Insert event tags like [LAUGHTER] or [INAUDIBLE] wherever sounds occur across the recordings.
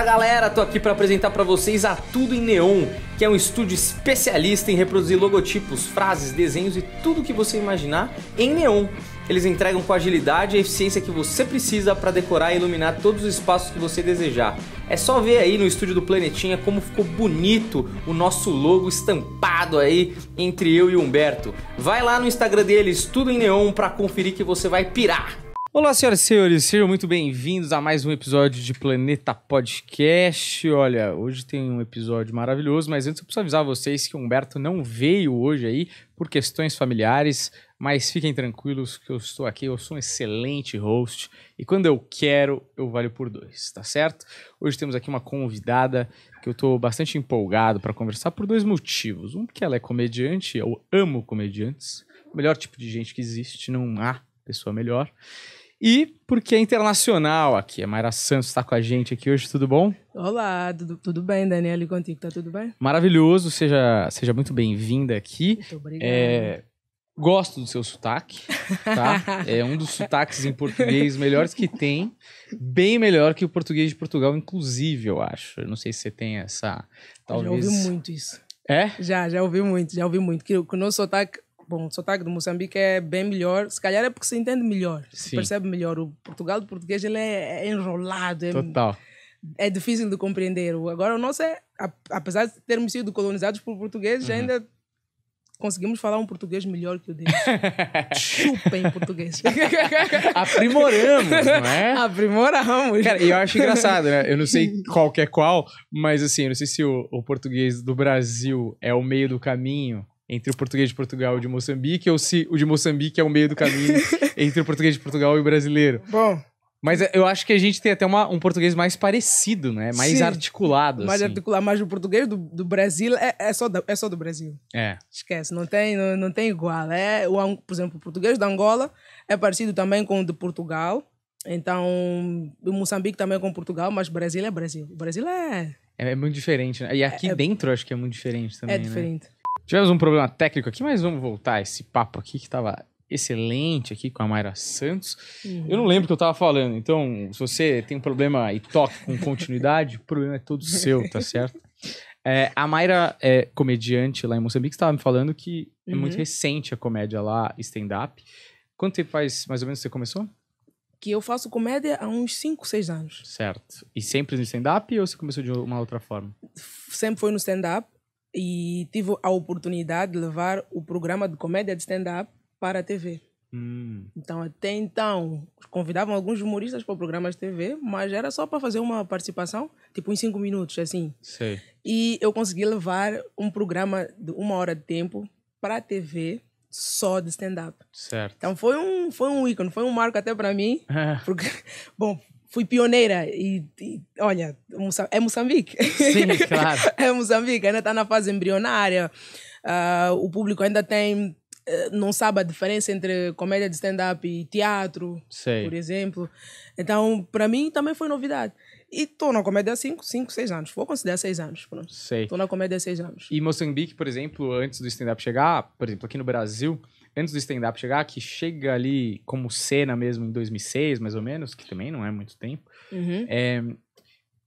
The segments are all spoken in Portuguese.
Fala galera, tô aqui para apresentar para vocês a Tudo em Neon, que é um estúdio especialista em reproduzir logotipos, frases, desenhos e tudo que você imaginar em neon. Eles entregam com a agilidade e eficiência que você precisa para decorar e iluminar todos os espaços que você desejar. É só ver aí no estúdio do Planetinha como ficou bonito o nosso logo estampado aí entre eu e Humberto. Vai lá no Instagram deles, Tudo em Neon, para conferir que você vai pirar. Olá, senhoras e senhores, sejam muito bem-vindos a mais um episódio de Planeta Podcast. Olha, hoje tem um episódio maravilhoso, mas antes eu preciso avisar vocês que o Humberto não veio hoje aí por questões familiares, mas fiquem tranquilos que eu estou aqui, eu sou um excelente host e quando eu quero, eu valho por dois, tá certo? Hoje temos aqui uma convidada que eu estou bastante empolgado para conversar por dois motivos. Um, porque ela é comediante, eu amo comediantes, o melhor tipo de gente que existe, não há pessoa melhor. E porque é internacional aqui, a Mayra Santos está com a gente aqui hoje, tudo bom? Olá, tudo, tudo bem, Daniela? E contigo, tá tudo bem? Maravilhoso, seja, seja muito bem-vinda aqui. Muito obrigada. É, gosto do seu sotaque, tá? [LAUGHS] é um dos sotaques em português melhores que tem, bem melhor que o português de Portugal, inclusive, eu acho. Eu não sei se você tem essa, talvez... Eu já ouvi muito isso. É? Já, já ouvi muito, já ouvi muito. Que, que o nosso sotaque bom, o sotaque do Moçambique é bem melhor. Se calhar é porque se entende melhor, se percebe melhor. O Portugal do português ele é, é, enrolado. É, Total. É difícil de compreender. Agora o nosso é, apesar de termos sido colonizados por portugueses, uhum. ainda conseguimos falar um português melhor que o deles. [LAUGHS] Chupem português. [LAUGHS] Aprimoramos, não é? Aprimoramos. Cara, e eu acho engraçado, né? Eu não sei [LAUGHS] qual que é qual, mas assim, eu não sei se o, o português do Brasil é o meio do caminho entre o português de Portugal e o de Moçambique, ou se o de Moçambique é o meio do caminho [LAUGHS] entre o português de Portugal e o brasileiro. Bom. Mas é, eu acho que a gente tem até uma, um português mais parecido, né? Mais Sim, articulado. Mais assim. articulado, mas o português do, do Brasil é, é, só do, é só do Brasil. É. Esquece, não tem, não, não tem igual. É, o, por exemplo, o português da Angola é parecido também com o de Portugal. Então, o Moçambique também é com Portugal, mas Brasil é Brasil. O Brasil é. É, é muito diferente, né? E aqui é, é dentro acho que é muito diferente é também. É diferente. Né? Tivemos um problema técnico aqui, mas vamos voltar esse papo aqui que estava excelente aqui com a Mayra Santos. Uhum. Eu não uhum. lembro o que eu estava falando, então se você tem um problema e toca com continuidade, o problema é todo seu, tá [LAUGHS] certo? É, a Mayra é comediante lá em Moçambique, estava me falando que uhum. é muito uhum. recente a comédia lá, stand-up. Quanto tempo faz, mais ou menos, você começou? Que eu faço comédia há uns 5, 6 anos. Certo. E sempre no stand-up ou você começou de uma outra forma? Sempre foi no stand-up e tive a oportunidade de levar o programa de comédia de stand-up para a TV. Hum. Então, até então, convidavam alguns humoristas para programas de TV, mas era só para fazer uma participação, tipo em cinco minutos, assim. Sei. E eu consegui levar um programa de uma hora de tempo para a TV só de stand-up. Certo. Então foi um, foi um ícone, foi um marco até para mim. [LAUGHS] Porque, bom, fui pioneira e, e olha, é Moçambique. Sim, claro. [LAUGHS] é Moçambique, ainda está na fase embrionária. Uh, o público ainda tem eh, não sabe a diferença entre comédia de stand-up e teatro, Sei. por exemplo. Então, para mim, também foi novidade. E estou na comédia há 5, 6 anos. Vou considerar 6 anos. Estou na comédia há 6 anos. E Moçambique, por exemplo, antes do stand-up chegar, por exemplo, aqui no Brasil, antes do stand-up chegar, que chega ali como cena mesmo em 2006, mais ou menos, que também não é muito tempo, uhum. é,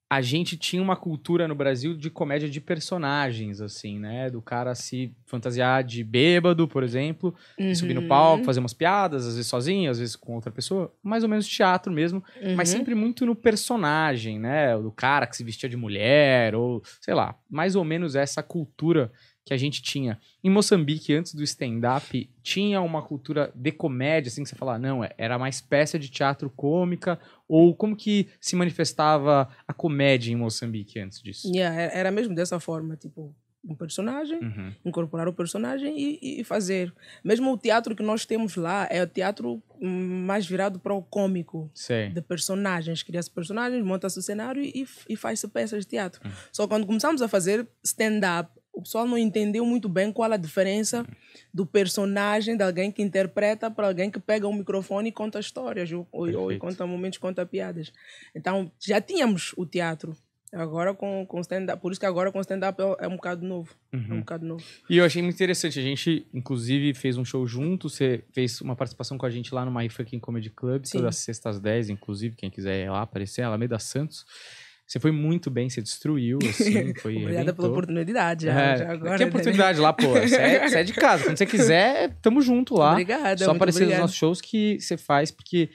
a gente tinha uma cultura no Brasil de comédia de personagens, assim, né? Do cara se fantasiar de bêbado, por exemplo, uhum. subir no uhum. palco, fazer umas piadas, às vezes sozinho, às vezes com outra pessoa, mais ou menos teatro mesmo, uhum. mas sempre muito no personagem, né? Do cara que se vestia de mulher, ou sei lá, mais ou menos essa cultura que a gente tinha. Em Moçambique, antes do stand-up, tinha uma cultura de comédia, assim, que você fala, ah, não, é, era uma espécie de teatro cômica, ou como que se manifestava a comédia em Moçambique antes disso? Yeah, é, era mesmo dessa forma, tipo, um personagem, uhum. incorporar o personagem e, e, fazer. Mesmo o teatro que nós temos lá é o teatro mais virado para o cômico, Sei. de personagens. Cria-se personagens, monta-se o cenário e, e faz-se peças de teatro. Uhum. Só quando começamos a fazer stand-up, o pessoal não entendeu muito bem qual é a diferença do personagem de alguém que interpreta para alguém que pega um microfone e conta histórias, ou, ou conta momentos, conta piadas. Então, já tínhamos o teatro, Agora com, com stand-up. Por isso que agora com stand-up é, é um bocado novo. Uhum. É um uhum. bocado novo. E eu achei muito interessante. A gente, inclusive, fez um show junto. Você fez uma participação com a gente lá no My Fucking Comedy Club, Sim. todas as sextas dez 10, inclusive, quem quiser ir lá aparecer, Alameda Santos. Você foi muito bem, você destruiu, assim, [LAUGHS] foi... Obrigada reventou. pela oportunidade, é, agora. Que oportunidade lá, pô, você é, você é, de casa, quando você quiser, tamo junto lá. Obrigada, Só aparecer nos nossos shows que você faz, porque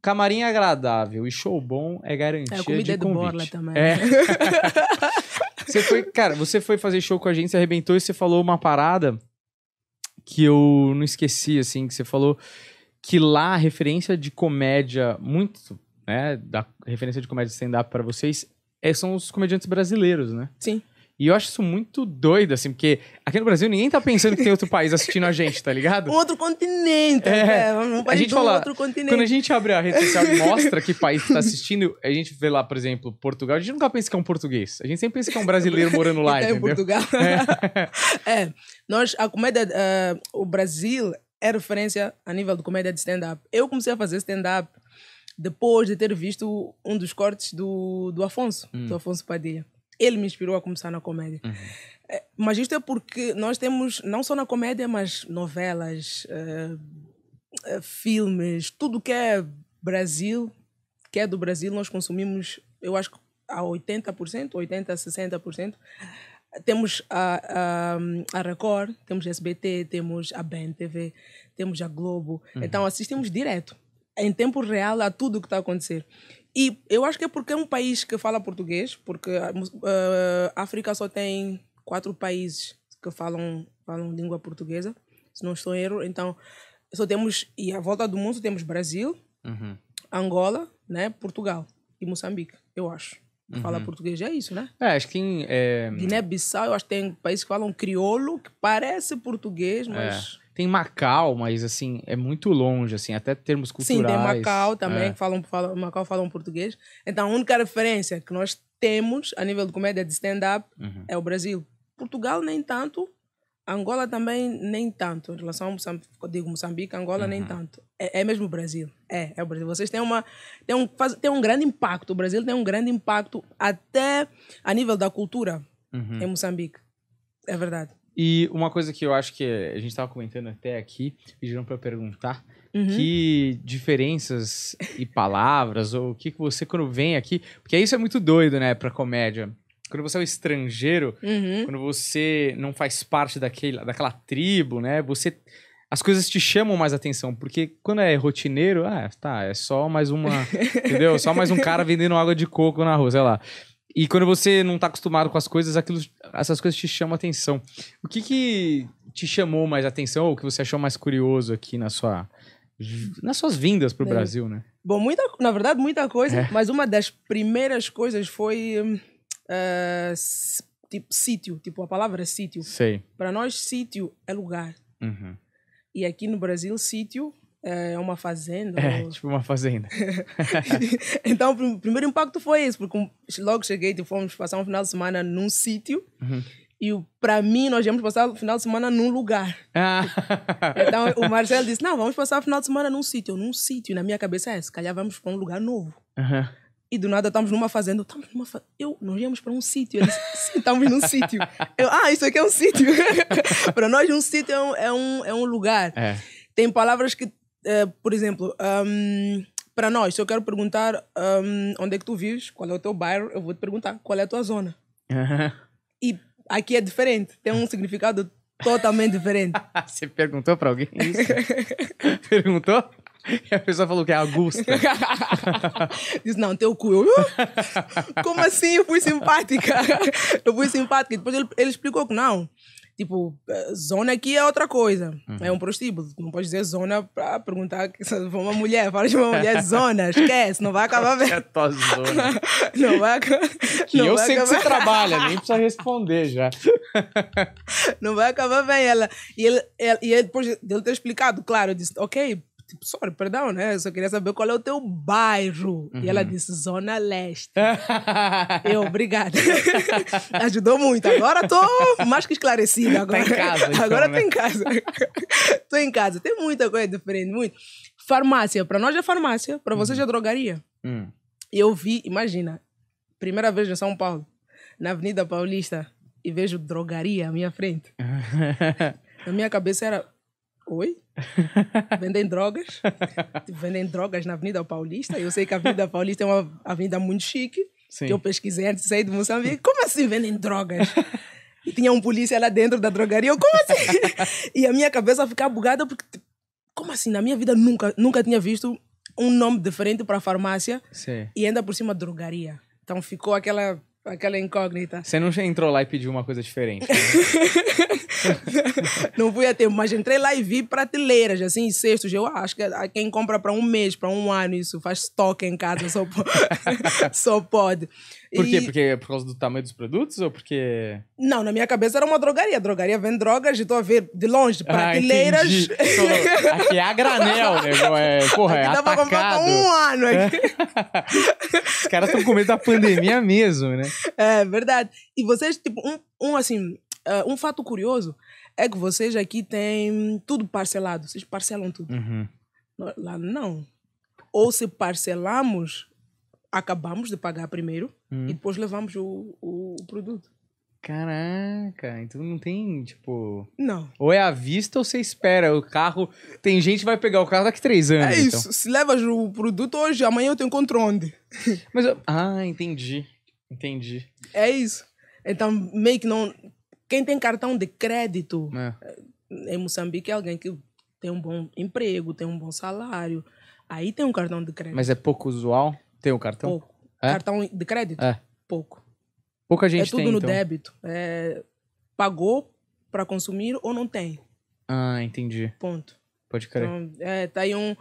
camarim é agradável e show bom é garantia é, a comida de é do convite. Borla também. É. Né? [LAUGHS] você foi, cara, você foi fazer show com a gente, você arrebentou e você falou uma parada que eu não esqueci, assim, que você falou que lá a referência de comédia muito, né, da referência de comédia stand-up para vocês é, são os comediantes brasileiros, né? Sim. E eu acho isso muito doido, assim, porque aqui no Brasil ninguém tá pensando que tem outro país assistindo a gente, tá ligado? [LAUGHS] Outro continente, é, é um país a gente fala, outro continente. Quando a gente abre a rede social e mostra que país tá assistindo, a gente vê lá, por exemplo, Portugal, a gente nunca pensa que é um português. A gente sempre pensa que é um brasileiro morando lá, [LAUGHS] é, entendeu? Portugal. É. [LAUGHS] é, nós, a comédia, uh, o Brasil é referência a nível de comédia de stand-up. Eu comecei a fazer stand-up depois de ter visto um dos cortes do, do Afonso, hum. do Afonso Padilha. Ele me inspirou a começar na comédia. Uhum. É, mas isto é porque nós temos, não só na comédia, mas novelas, uh, uh, filmes, tudo que é Brasil, que é do Brasil, nós consumimos, eu acho que a 80%, 80%, 60%. Temos a, a, a Record, temos a SBT, temos a bntv TV, temos a Globo. Uhum. Então assistimos direto em tempo real a tudo o que está a acontecer. E eu acho que é porque é um país que fala português, porque uh, a África só tem quatro países que falam, falam língua portuguesa, se não estou em erro. Então, só temos, e à volta do mundo, temos Brasil, uhum. Angola, né, Portugal e Moçambique, eu acho. Uhum. Fala português, é isso, né? É, acho que em. É... Guiné-Bissau, eu acho que tem países que falam crioulo, que parece português, é. mas. É. Tem Macau, mas assim, é muito longe, assim, até termos culturais. Sim, tem Macau também, é. que falam, falam, Macau falam português. Então, a única referência que nós temos a nível de comédia de stand-up uhum. é o Brasil. Portugal, nem tanto. Angola também, nem tanto. Em relação a Moçambique, digo Moçambique, Angola, uhum. nem tanto. É, é, mesmo o Brasil. É, é o Brasil. Vocês têm, uma, têm, um, faz, têm um grande impacto. O Brasil tem um grande impacto até a nível da cultura uhum. em Moçambique. É verdade. E uma coisa que eu acho que a gente estava comentando até aqui, pediram para perguntar, uhum. que diferenças e palavras, ou o que, que você, quando vem aqui, porque isso é muito doido, né, para comédia. Quando você é um estrangeiro, uhum. quando você não faz parte daquele, daquela tribo, né, você as coisas te chamam mais atenção, porque quando é rotineiro, ah, tá, é só mais uma, [LAUGHS] entendeu? Só mais um cara vendendo água de coco na rua, sei lá. E quando você não está acostumado com as coisas, aquilo, essas coisas te chamam atenção. O que, que te chamou mais atenção ou o que você achou mais curioso aqui na sua, nas suas vindas para o é. Brasil, né? Bom, muita, na verdade, muita coisa, é. mas uma das primeiras coisas foi uh, tipo sítio, tipo a palavra sítio. Para nós, sítio é lugar. Uhum. E aqui no Brasil, sítio é uma fazenda. É, ou... tipo uma fazenda. [LAUGHS] então, o primeiro impacto foi esse, porque logo cheguei e tipo, fomos passar um final de semana num sítio. Uhum. E para mim, nós íamos passar o final de semana num lugar. Ah. Então o [LAUGHS] Marcelo disse: Não, vamos passar o final de semana num sítio. Num sítio, na minha cabeça é: se calhar vamos para um lugar novo. Uhum. E do nada estamos numa fazenda. Estamos numa fa... Eu, nós íamos para um sítio. Ele disse: Sim, estamos num sítio. Eu, ah, isso aqui é um sítio. [LAUGHS] para nós, um sítio é um, é um, é um lugar. É. Tem palavras que eh, por exemplo, um, para nós, se eu quero perguntar um, onde é que tu vives, qual é o teu bairro, eu vou te perguntar qual é a tua zona. Uhum. [LAUGHS] E aqui é diferente, tem um significado totalmente diferente. [LAUGHS] Você perguntou para alguém isso? [LAUGHS] perguntou? E a pessoa falou que é Augusta. Diz, não, teu cu. Eu, como assim? Eu fui simpática. Eu fui simpática. E depois ele, ele explicou que não. Tipo, eh, zona aqui é outra coisa. Uhum. É um prostíbulo. Não pode dizer zona para perguntar para uma mulher. Fala de uma mulher, [LAUGHS] zona, esquece, não vai acabar bem. É tua zona. [LAUGHS] não vai, que não eu sei acabar. que você trabalha, nem precisa responder já. [LAUGHS] não vai acabar bem. Ela, e, ele, ela, e depois dele ter explicado, claro, eu disse, ok, tipo, sorry, perdão, né? Eu só queria saber qual é o teu bairro. Uhum. E ela uhum. disse, Zona Leste. [LAUGHS] eu, obrigada. [LAUGHS] Ajudou muito. Agora tô mais que esclarecida. Agora tá em casa. Então, agora né? tô em casa. [LAUGHS] tô em casa. Tem muita coisa diferente, muito. Farmácia. Para nós é farmácia, para vocês uhum. é drogaria. Uhum. Eu vi, imagina, primeira vez em São Paulo, na Avenida Paulista, e vejo drogaria à minha frente. na minha cabeça era, Oi? [LAUGHS] Vendem drogas. Tipo, vendem drogas na Avenida Paulista. Eu sei que a Avenida Paulista é uma avenida muito chique. Sim. Que eu pesquisei antes de sair de Moçambique. Como assim vendem drogas? E tinha um polícia lá dentro da drogaria. Eu, como assim? e a minha cabeça ficava bugada porque... Tipo, como assim? Na minha vida nunca, nunca tinha visto um nome diferente para farmácia. Sim. E ainda por cima drogaria. Então ficou aquela Aquela incógnita. Você não entrou lá e pediu uma coisa diferente. Né? [LAUGHS] não fui a tempo, mas entrei lá e vi prateleiras, assim, cestos. Eu acho que quem compra para um mês, para um ano, isso faz toque em casa, só pode. [LAUGHS] só pode. Por e... quê? Porque é por causa do tamanho dos produtos ou porque. É- não, na minha cabeça era uma drogaria. A drogaria vende drogas, estou a ver de longe, ah, prateleiras. Ah, [LAUGHS] aqui é a granel, né? É, porra, é aqui é dá atacado. pra comprar um ano aqui. [LAUGHS] Os caras estão com medo da pandemia mesmo, né? É verdade. E vocês, tipo, um, um assim, uh, um fato curioso é que vocês aqui têm tudo parcelado. Vocês parcelam tudo. Uhum. Lá não. Ou se parcelamos, acabamos de pagar primeiro hum. e depois levamos o, o, o, produto. Caraca, então não tem, tipo. Não. Ou é à vista ou você espera. O carro. Tem gente que vai pegar o carro daqui três anos. É então. isso. Então. Se levas o produto hoje, amanhã eu te encontro onde. [LAUGHS] Mas eu... Ah, entendi. Entendi. É isso. Então, meio que não. Quem tem cartão de crédito é. Eh, em Moçambique é alguém que tem um bom emprego, tem um bom salário. Aí tem um cartão de crédito. Mas é pouco usual? Tem o um cartão? Pouco. É? Cartão de crédito? É. Pouco. Pouca gente tem. É tudo tem, no então. débito. É, pagou para consumir ou não tem. Ah, entendi. Ponto. Pode crer. Então, é, tá aí um,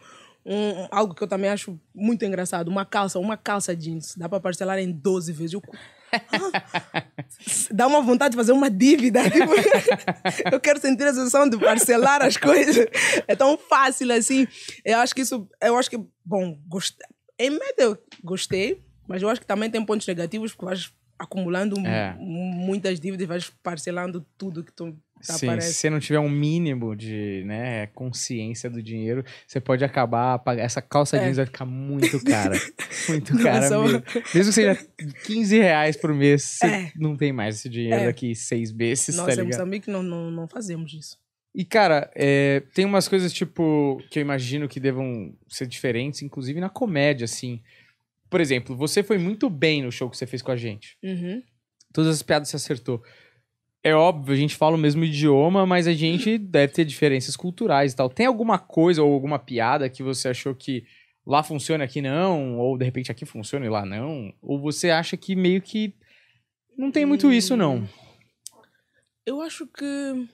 um, algo que eu também acho muito engraçado. Uma calça, uma calça jeans. Dá para parcelar em 12 vezes. [LAUGHS] dá uma vontade de fazer uma dívida. [LAUGHS] Tipo, eu quero sentir a sensação de parcelar as coisas. É tão fácil assim. Eu acho que isso. Eu acho que. Bom, gost em média, gostei, mas eu acho que também tem pontos negativos, porque vais acumulando é. muitas dívidas vai vais parcelando tudo que tu Sim, aparece. se você não tiver um mínimo de né, consciência do dinheiro, você pode acabar pagando. Essa calça é. jeans vai ficar muito cara. [LAUGHS] muito não, cara só... mesmo. Mesmo que seja 15 reais por mês, é. não tem mais esse dinheiro é. daqui seis meses, Nós tá temos amigos que não, não, não fazemos isso. E, cara, é, tem umas coisas, tipo, que eu imagino que devam ser diferentes, inclusive na comédia, assim. Por exemplo, você foi muito bem no show que você fez com a gente. Uhum. Todas as piadas você acertou. É óbvio, a gente fala o mesmo idioma, mas a gente [LAUGHS] deve ter diferenças culturais e tal. Tem alguma coisa ou alguma piada que você achou que lá funciona, aqui não? Ou de repente aqui funciona e lá não? Ou você acha que meio que não tem muito hum... isso, não? Hum. Eu acho que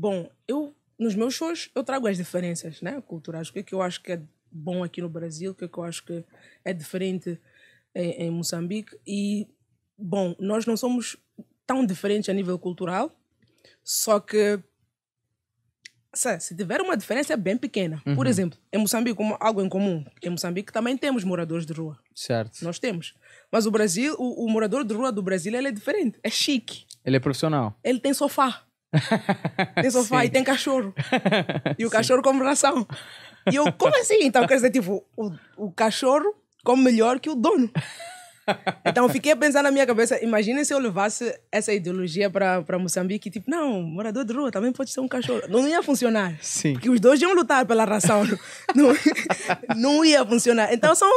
Bom, eu nos meus shows eu trago as diferenças né, culturais. O que, é que eu acho que é bom aqui no Brasil, o que, é que eu acho que é diferente em, é, em Moçambique. E, bom, nós não somos tão diferentes a nível cultural, só que se tiver uma diferença é bem pequena. Uhum. Por exemplo, em Moçambique, algo em comum, em Moçambique também temos moradores de rua. Certo. Nós temos. Mas o Brasil, o, o morador de rua do Brasil, ele é diferente, é chique. Ele é profissional. Ele tem sofá. Tem sofá Sim. e tem cachorro. E o [LAUGHS] cachorro Sim. come ração. E eu, como assim? Então quer dizer, tipo, o, o cachorro come melhor que o dono. Então fiquei a pensar na minha cabeça, imagina se eu levasse essa ideologia para Moçambique, tipo, não, morador de rua também pode ser um cachorro. Não ia funcionar. Sim. Porque os dois iam lutar pela ração. [LAUGHS] não, não ia funcionar. Então são.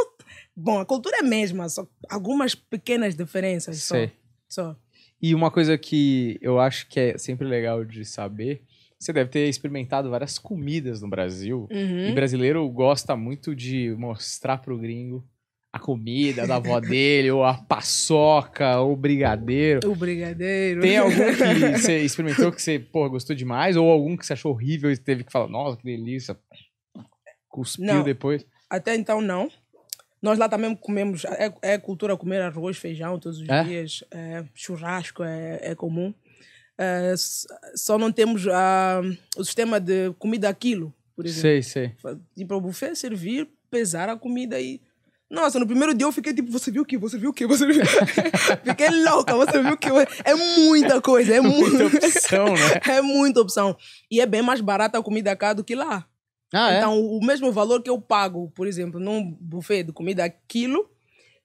Bom, a cultura é a mesma, só algumas pequenas diferenças. Sim. Só. só. E uma coisa que eu acho que é sempre legal de saber, você deve ter experimentado várias comidas no Brasil. Uhum. E brasileiro gosta muito de mostrar pro gringo a comida da avó [LAUGHS] dele, ou a paçoca, ou o brigadeiro. O brigadeiro. Tem algum que [LAUGHS] você experimentou que você, porra, gostou demais? Ou algum que você achou horrível e teve que falar, nossa, que delícia. Cuspiu não. depois? Até então, não. Nós lá também comemos, é, é cultura comer arroz, feijão todos os é? dias, é, churrasco é, é comum. É, só não temos ah, o sistema de comida aquilo, por exemplo. Sei, sei. Ir para tipo, o buffet, é servir, pesar a comida e. Nossa, no primeiro dia eu fiquei tipo, você viu o que? Você viu o que? Você viu... [LAUGHS] fiquei louca, você viu o que? É muita coisa, é muita, muita opção, né? [LAUGHS] é muita opção. E é bem mais barata a comida cá do que lá. Ah, é? então, é? o mesmo valor que eu pago, por exemplo, num buffet de comida aquilo,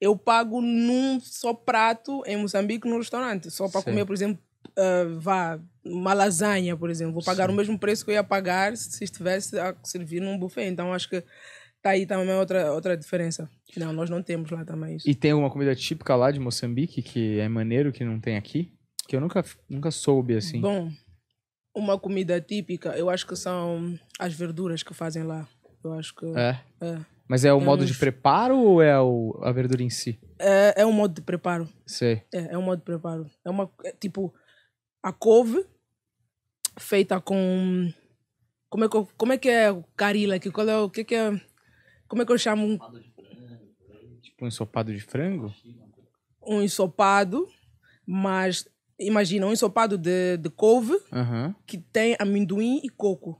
eu pago num só prato em Moçambique, num restaurante. Só para comer, por exemplo, uh, vá, uma lasanha, por exemplo. Vou pagar Sim. o mesmo preço que eu ia pagar se estivesse a servir num buffet. Então, acho que tá aí também outra, outra diferença. Não, nós não temos lá também isso. E tem alguma comida típica lá de Moçambique que é maneiro, que não tem aqui? Que eu nunca, nunca soube, assim. Bom, uma comida típica, eu acho que são as verduras que fazem lá. Eu acho que. É. é. Mas é o modo de preparo ou é o, a verdura em si? É, é um modo de preparo. Sei. É, é um modo de preparo. É uma. É, tipo, a couve feita com. Como é que, como é, que é o carila aqui? Qual é o que, que é. Como é que eu chamo? Tipo um ensopado de frango? Um ensopado, mas Imagina, um ensopado de, de couve uhum. que tem amendoim e coco.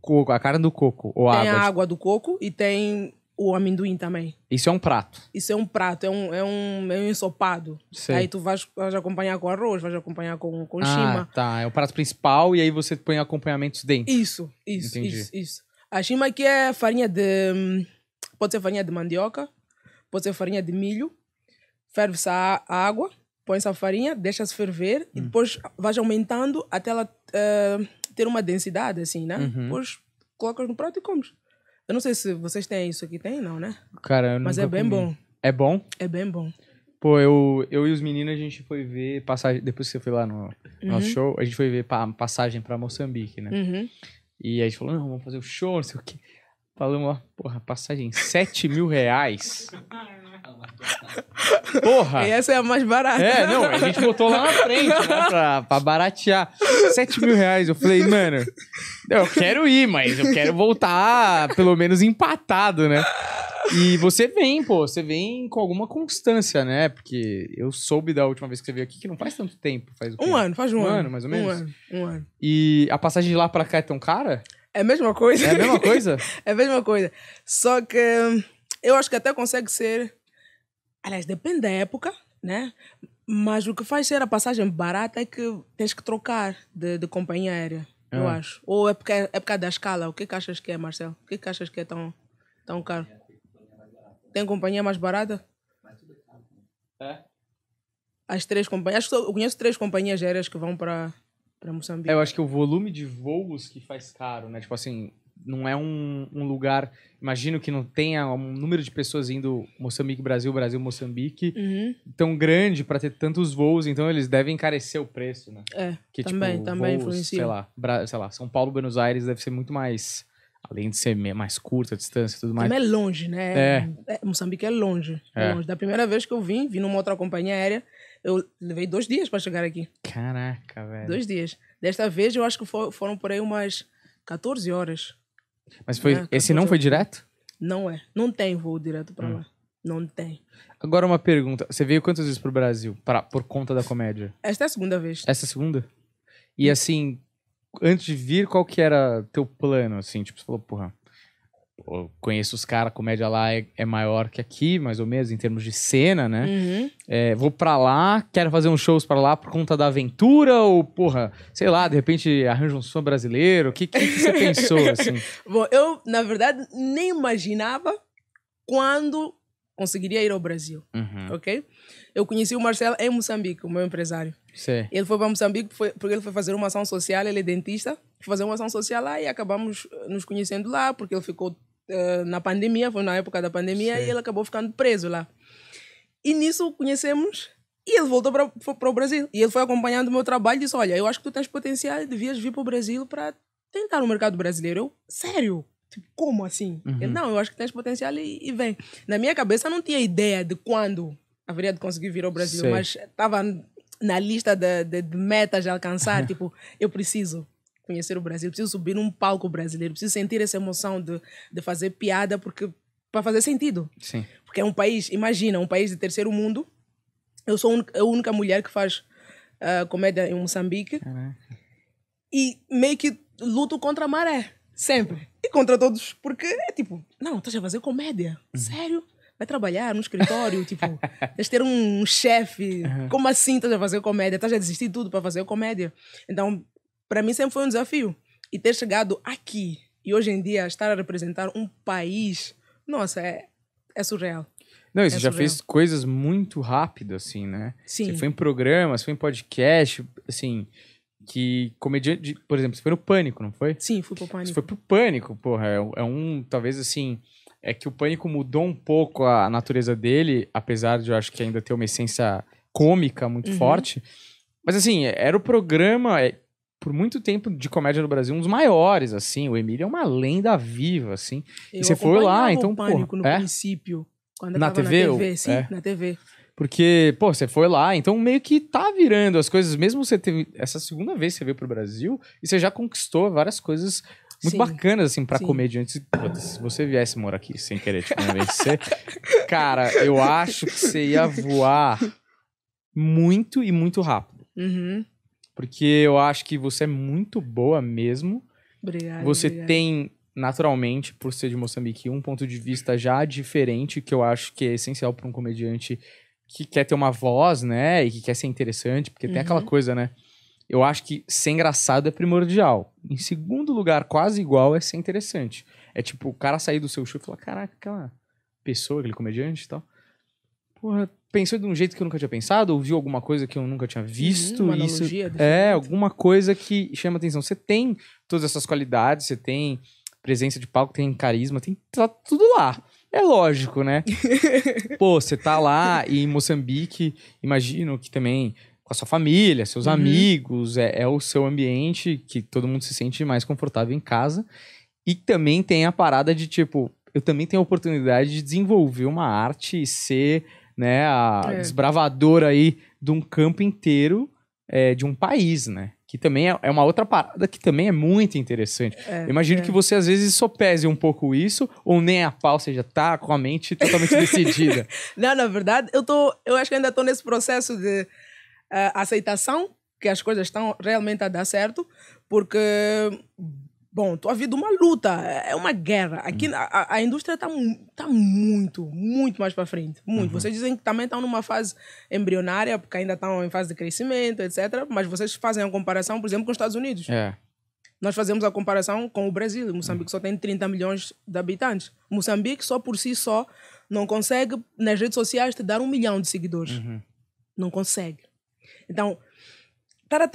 Coco, a carne do coco. Ou tem água. a água do coco e tem o amendoim também. Isso é um prato? Isso é um prato, é um, é um, é um ensopado. Sei. Aí tu vais, vais acompanhar com arroz, vais acompanhar com, com ah, chima. tá. É o prato principal e aí você põe acompanhamentos dentro. Isso, isso, Entendi. isso, isso. A chima aqui é farinha de... Pode ser farinha de mandioca, pode ser farinha de milho. Ferve-se a água põe essa farinha, deixa-se ferver e hum. depois vai aumentando até ela uh, ter uma densidade, assim, né? Uhum. Depois colocas no prato e comes. Eu não sei se vocês têm isso aqui, tem não, né? Cara, eu Mas é bem comi. bom. É bom? É bem bom. Pô, eu, eu e os meninos, a gente foi ver passagem. Depois que você foi lá no uhum. nosso show, a gente foi ver pa, passagem para Moçambique, né? Uhum. E a gente falou, não, vamos fazer o show, não sei o quê. Falamos, lá, porra, passagem 7 mil reais. [LAUGHS] Porra! E essa é a mais barata. É, não, a gente botou lá na frente, né, pra, pra baratear. 7 mil reais. Eu falei, mano, eu quero ir, mas eu quero voltar pelo menos empatado, né? E você vem, pô, você vem com alguma constância, né? Porque eu soube da última vez que você veio aqui que não faz tanto tempo. Faz Um ano, faz um, um ano. ano. mais ou menos? Um ano, um ano. E a passagem de lá pra cá é tão cara? É a mesma coisa. É a mesma coisa? [LAUGHS] é a mesma coisa. Só que hum, eu acho que até consegue ser Aliás, depende da época, né? Mas o que faz ser a passagem barata é que tens que trocar de, de companhia aérea, é. eu acho. Ou é porque é, é por causa da escala. O que, é que achas que é, Marcelo? O que, é que achas que é tão, tão caro? Tem companhia mais barata? É? As três companhias. Acho que eu conheço três companhias aéreas que vão para para Moçambique. É, eu acho que o volume de voos que faz caro, né? Tipo assim, não é um, um, lugar. Imagino que não tenha um número de pessoas indo Moçambique, Brasil, Brasil, Moçambique uhum. tão grande para ter tantos voos, então eles devem encarecer o preço, né? É, que, tipo, também, tipo, também voos, influencia. Sei lá, sei lá, São Paulo, Buenos Aires deve ser muito mais. Além de ser mais curta a distância e tudo mais. Também é longe, né? É. é Moçambique é longe, é. é longe. Da primeira vez que eu vim, vim numa outra companhia aérea, eu levei dois dias para chegar aqui. Caraca, velho. Dois dias. Desta vez eu acho que for, foram por aí umas 14 horas. Mas foi, é, esse não foi direto? Não é. Não tem voo direto para hum. lá. Não tem. Agora uma pergunta. Você veio quantas vezes pro Brasil pra, por conta da comédia? Esta é a segunda vez. Essa é a segunda? E assim, antes de vir, qual que era teu plano, assim? Tipo, você falou, porra, eu conheço os caras, a comédia lá é, é, maior que aqui, mais ou menos, em termos de cena, né? Uhum. É, vou pra lá, quero fazer uns shows pra lá por conta da aventura, ou, porra, sei lá, de repente arranjo um som brasileiro. O que, que, que você pensou, [LAUGHS] assim? Bom, eu, na verdade, nem imaginava quando conseguiria ir ao Brasil, uhum. ok? Eu conheci o Marcelo em Moçambique, o meu empresário. Sim. Ele foi para Moçambique foi, porque ele foi fazer uma ação social, ele é dentista, foi fazer uma ação social lá e acabamos nos conhecendo lá, porque ele ficou eh, na pandemia, foi na época da pandemia, Sim. e ele acabou ficando preso lá. E nisso conhecemos e ele voltou para o Brasil. E ele foi acompanhando o meu trabalho e disse: Olha, eu acho que tu tens potencial, devias vir para o Brasil para tentar o mercado brasileiro. Eu, sério? Tipo, como assim? Uhum. Ele, não, eu acho que tens potencial e, e vem. Na minha cabeça não tinha ideia de quando haveria de conseguir vir ao Brasil, Sim. mas estava na lista de, de, de metas a alcançar. Uhum. tipo, eu preciso conhecer o Brasil, preciso subir num palco brasileiro, preciso sentir essa emoção de, de fazer piada, porque para fazer sentido. Sim. Porque é um país, imagina, um país de terceiro mundo. Eu sou a única mulher que faz uh, comédia em Moçambique. Caraca. E meio que luto contra a maré, sempre. E contra todos, porque é tipo, não, estás a fazer comédia, uhum. sério? Vai trabalhar no escritório, tipo, [LAUGHS] tens de ter um chefe. Uhum. Como assim estás a fazer comédia? Estás a desistir de tudo para fazer comédia? Então, para mim sempre foi um desafio. E ter chegado aqui e hoje em dia estar a representar um país, nossa, é, é surreal. Não, você é já fez coisas muito rápido, assim, né? Sim. Você foi em programas, foi em podcast, assim, que comediante, por exemplo, você foi no Pânico, não foi? Sim, fui pro Pânico. Você foi pro Pânico, porra, é, é um, talvez assim, é que o Pânico mudou um pouco a natureza dele, apesar de eu acho que ainda ter uma essência cômica muito uhum. forte, mas assim, era o programa é, por muito tempo de comédia no Brasil, um dos maiores, assim. O Emílio é uma lenda viva, assim. Eu e você foi lá, então. pânico porra, no é? princípio. Quando na TV, na TV, sim, é. na TV. Porque, pô, você foi lá, então meio que tá virando as coisas. Mesmo você teve. Essa segunda vez que você veio pro Brasil e você já conquistou várias coisas muito Sim. bacanas, assim, pra Sim. comediante. Se você viesse morar aqui sem querer te convencer, [LAUGHS] cara, eu acho que você ia voar muito e muito rápido. Uhum. Porque eu acho que você é muito boa mesmo. Obrigada. Você tem, naturalmente, por ser de Moçambique, um ponto de vista já diferente, que eu acho que é essencial para um comediante que quer ter uma voz, né? E que quer ser interessante, porque uhum. tem aquela uhum. coisa, né? Eu acho que ser engraçado é primordial. Em segundo lugar, quase igual, é ser interessante. É tipo o cara sair do seu show e falar: caraca, aquela pessoa, aquele comediante e tal porra, pensou de um jeito que eu nunca tinha pensado, ou viu alguma coisa que eu nunca tinha visto. Uhum, isso é jeito. alguma coisa que chama atenção. Você tem todas essas qualidades, você tem presença de palco, tem carisma, tem tá tudo lá. É lógico, né? [LAUGHS] Pô, você tá lá em Moçambique, imagino que também com a sua família, seus uhum. amigos, é, é o seu ambiente que todo mundo se sente mais confortável em casa. E também tem a parada de tipo, eu também tenho a oportunidade de desenvolver uma arte e ser né? A é. desbravadora aí de um campo inteiro é, de um país, né? Que também é, é, uma outra parada que também é muito interessante. É, imagino é. que você às vezes só pese um pouco isso, ou nem a pau, seja, tá com a mente totalmente [LAUGHS] decidida. Não, na verdade, eu tô. Eu acho que ainda tô nesse processo de uh, aceitação que as coisas estão realmente a dar certo, porque Bom, tô havido uma luta, é uma guerra. Aqui hum. a, a indústria está tá muito, muito mais para frente. Muito. Uhum. Vocês dizem que também estão numa fase embrionária, porque ainda estão em fase de crescimento, etc. Mas vocês fazem a comparação, por exemplo, com os Estados Unidos. É. Nós fazemos a comparação com o Brasil. Moçambique uhum. só tem 30 milhões de habitantes. Moçambique só por si só não consegue, nas redes sociais, te dar um milhão de seguidores. Uhum. Não consegue. Então, para,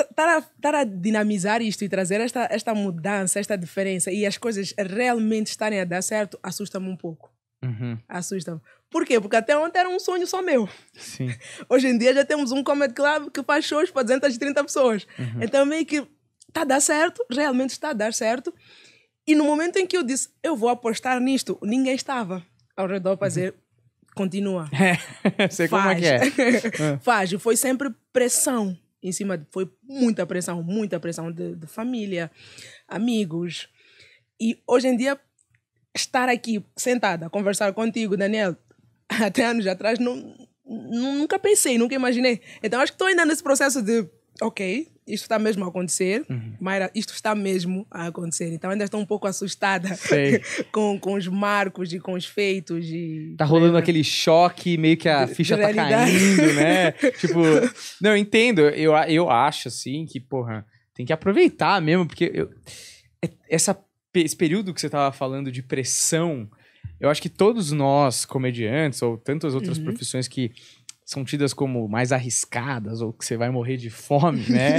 para, dinamizar isto e trazer esta, esta mudança, esta diferença e as coisas realmente estarem a dar certo, assusta-me um pouco. Uhum. Assusta-me. Por quê? Porque até ontem era um sonho só meu. Sim. [LAUGHS] Hoje em dia já temos um comedy club que faz shows para 230 pessoas. Uhum. Então é meio que está a dar certo, realmente está a dar certo. E no momento em que eu disse, eu vou apostar nisto, ninguém estava ao redor para uhum. dizer, continua. [LAUGHS] É. [LAUGHS] Sei Faz. como é que é. Faz. Ah. E foi sempre pressão em cima de, foi muita pressão, muita pressão de, de família, amigos. E hoje em dia, estar aqui sentada, conversar contigo, Daniel, [LAUGHS] até anos atrás, não, nunca pensei, nunca imaginei. Então acho que estou ainda nesse processo de ok, isto está mesmo a acontecer, uhum. Mayra, isto está mesmo a acontecer. Então ainda estou um pouco assustada [LAUGHS] com, com os marcos e com os feitos. Está rolando né? aquele choque, meio que a de, ficha está caindo, né? [LAUGHS] tipo, não, eu entendo. Eu, eu acho, assim, que, porra, tem que aproveitar mesmo, porque eu, é, essa, esse período que você estava falando de pressão, eu acho que todos nós, comediantes, ou tantas outras uhum. profissões que são tidas como mais arriscadas ou que você vai morrer de fome, [LAUGHS] né?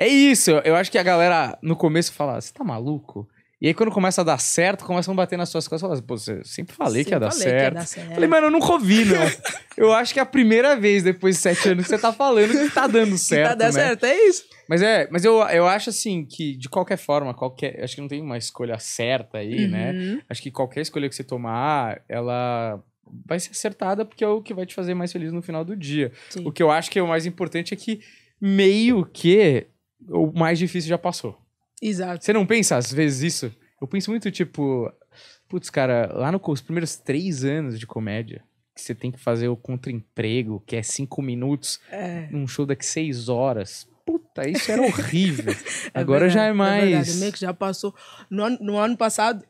é isso. Eu acho que a galera no começo fala: você tá maluco? E aí, quando começa a dar certo, começam a bater nas suas costas falam assim, pô, você sempre falei, que, ia falei que, ia dar certo. Falei, mano, eu nunca ouvi, não. [LAUGHS] eu acho que é a primeira vez depois de sete anos que você tá falando que tá dando certo. [LAUGHS] que tá dando né? certo, é isso. Mas é, mas eu, eu acho assim que, de qualquer forma, qualquer. Acho que não tem uma escolha certa aí, né? uhum. né? Acho que qualquer escolha que você tomar, ela vai ser acertada porque é o que vai te fazer mais feliz no final do dia. Sim. O que eu acho que é o mais importante é que meio que o mais difícil já passou. Exato. Você não pensa às vezes isso? Eu penso muito tipo, putz, cara, lá nos os primeiros três anos de comédia, que você tem que fazer o contra-emprego, que é cinco minutos, é. num show daqui seis horas. Puta, isso era horrível. [LAUGHS] é Agora verdade, já é mais. É verdade, meio que já passou. No ano, no ano passado,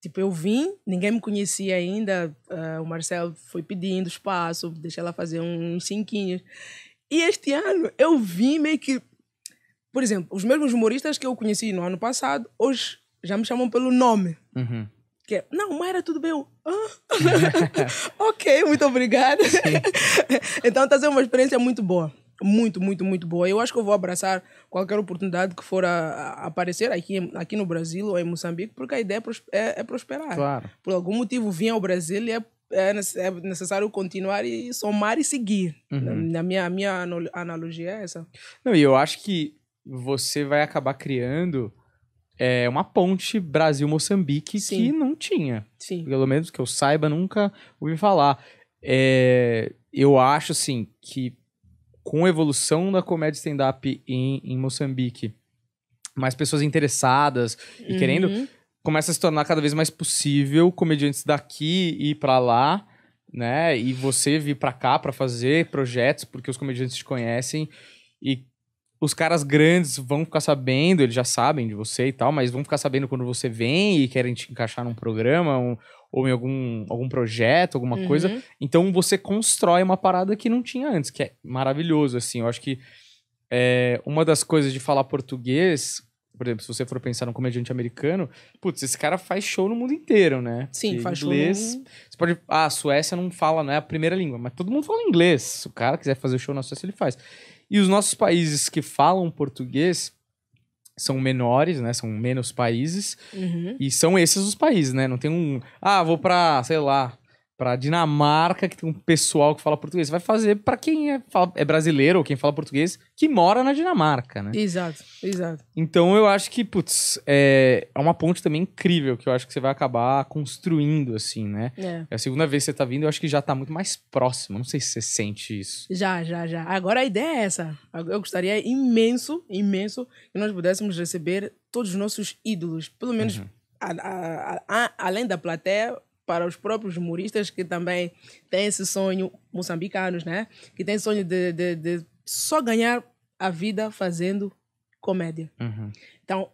Tipo, eu vim, ninguém me conhecia ainda. Uh, o Marcelo foi pedindo espaço, deixei ela fazer uns cinquinhos. E este ano eu vim meio que. Por exemplo, os mesmos humoristas que eu conheci no ano passado, hoje já me chamam pelo nome. Uhum. Que é, não, mas era tudo bem. Eu, ah? [LAUGHS] ok, muito obrigada. [LAUGHS] então está sendo uma experiência muito boa muito, muito, muito boa. Eu acho que eu vou abraçar qualquer oportunidade que for a, a aparecer aqui, aqui no Brasil ou em Moçambique, porque a ideia é, é, é prosperar. Claro. Por algum motivo vim ao Brasil e é, é, é necessário continuar e somar e seguir. Uhum. Na, na minha, a minha analogia é essa. Não, e eu acho que você vai acabar criando é, uma ponte Brasil-Moçambique que não tinha. Sim. Pelo menos que eu saiba, nunca ouvi falar. É, eu acho, assim, que com a evolução da comédia stand-up em, em, Moçambique, mais pessoas interessadas e uhum. querendo, começa a se tornar cada vez mais possível comediantes daqui ir para lá, né? E você vir para cá para fazer projetos porque os comediantes te conhecem e os caras grandes vão ficar sabendo, eles já sabem de você e tal, mas vão ficar sabendo quando você vem e querem te encaixar num programa um, ou em algum, algum projeto, alguma uhum. coisa. Então você constrói uma parada que não tinha antes, que é maravilhoso, assim. Eu acho que é, uma das coisas de falar português, por exemplo, se você for pensar num comediante americano, putz, esse cara faz show no mundo inteiro, né? Sim, Porque faz inglês, show. No... Você pode. Ah, a Suécia não fala, não é a primeira língua, mas todo mundo fala inglês. Se o cara quiser fazer show na Suécia, ele faz. E os nossos países que falam português são menores, né? São menos países. Uhum. E são esses os países, né? Não tem um. Ah, vou pra, sei lá, para Dinamarca, que tem um pessoal que fala português. Você vai fazer para quem é, é, brasileiro ou quem fala português que mora na Dinamarca, né? Exato, exato. Então eu acho que, putz, é, é uma ponte também incrível que eu acho que você vai acabar construindo, assim, né? É. é a segunda vez que você tá vindo, eu acho que já tá muito mais próximo. Não sei se você sente isso. Já, já, já. Agora a ideia é essa. Eu gostaria imenso, imenso, que nós pudéssemos receber todos os nossos ídolos, pelo menos uhum. a, a, a, além da plateia para os próprios humoristas que também têm esse sonho, moçambicanos, né? Que têm sonho de, de, de só ganhar a vida fazendo comédia. Uhum. Então,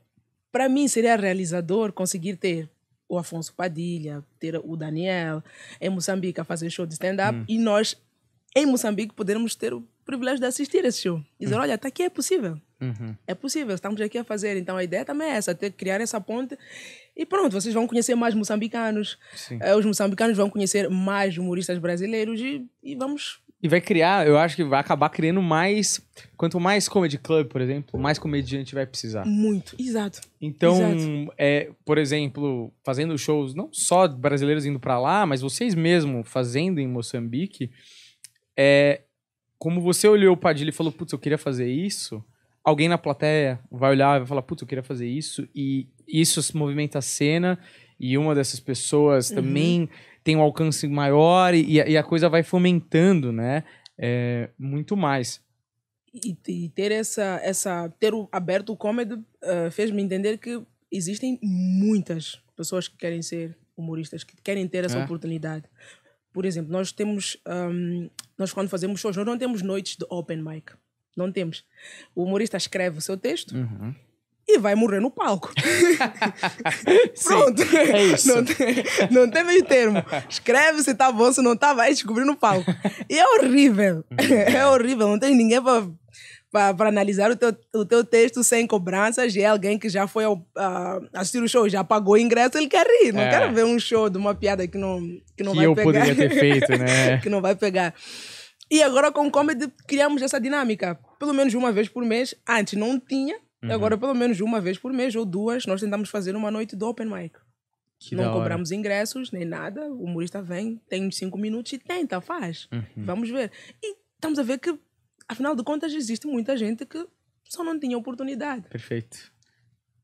para mim seria realizador conseguir ter o Afonso Padilha, ter o Daniel em Moçambique a fazer show de stand-up uhum. e nós em Moçambique podermos ter o privilégio de assistir esse show. E dizer, uhum. olha, tá aqui é possível. Uhum. É possível, estamos aqui a fazer. Então a ideia também é essa, ter, criar essa ponte. E pronto, vocês vão conhecer mais moçambicanos. Uh, os moçambicanos vão conhecer mais humoristas brasileiros e, e vamos e vai criar, eu acho que vai acabar criando mais. Quanto mais comedy club, por exemplo, mais comediante vai precisar. Muito, exato. Então, exato. É, por exemplo, fazendo shows não só brasileiros indo para lá, mas vocês mesmo fazendo em Moçambique, é, como você olhou o Padilha e falou, putz, eu queria fazer isso, alguém na plateia vai olhar e vai falar, putz, eu queria fazer isso, e isso movimenta a cena, e uma dessas pessoas uhum. também tem um alcance maior, e, e a coisa vai fomentando, né? É, muito mais. E, e, ter essa, essa ter o, aberto o comedy uh, fez-me entender que existem muitas pessoas que querem ser humoristas, que querem ter essa é. oportunidade. Por exemplo, nós temos, um, nós quando fazemos shows, nós não temos noites de open mic. Não temos. O humorista escreve o seu texto uhum. e vai morrer no palco. [LAUGHS] Pronto. Sim, é isso. Não, tem, não tem meio termo. Escreve se tá bom, se não tá, vai descobrir no palco. E é horrível. Uhum. [LAUGHS] É horrível. Não tem ninguém para para analisar o teu, o teu texto sem cobranças e é alguém que já foi ao, assistir o show, já pagou o ingresso, ele quer rir. Não é. quero ver um show de uma piada que não, que não que vai eu Que eu poderia ter feito, né? [LAUGHS] que não vai pegar. E agora com o comedy criamos essa dinâmica. Pelo menos uma vez por mês. Antes não tinha. Uhum. Agora pelo menos uma vez por mês ou duas nós tentamos fazer uma noite do open mic. Que não cobramos ingressos nem nada. O humorista vem, tem cinco minutos e tenta, faz. Uhum. Vamos ver. E estamos a ver que afinal de contas, existe muita gente que só não tinha oportunidade. Perfeito.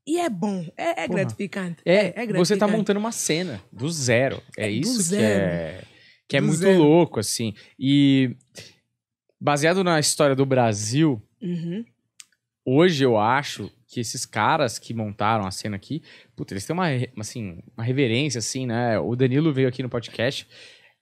E é bom, é, é gratificante. É, é, é tá gratificante. Você está montando uma cena do zero. É, é isso zero. que é, que é muito zero. louco, assim. E baseado na história do Brasil, uhum. hoje eu acho que esses caras que montaram a cena aqui, puta, eles têm uma, assim, uma reverência, assim, né? O Danilo veio aqui no podcast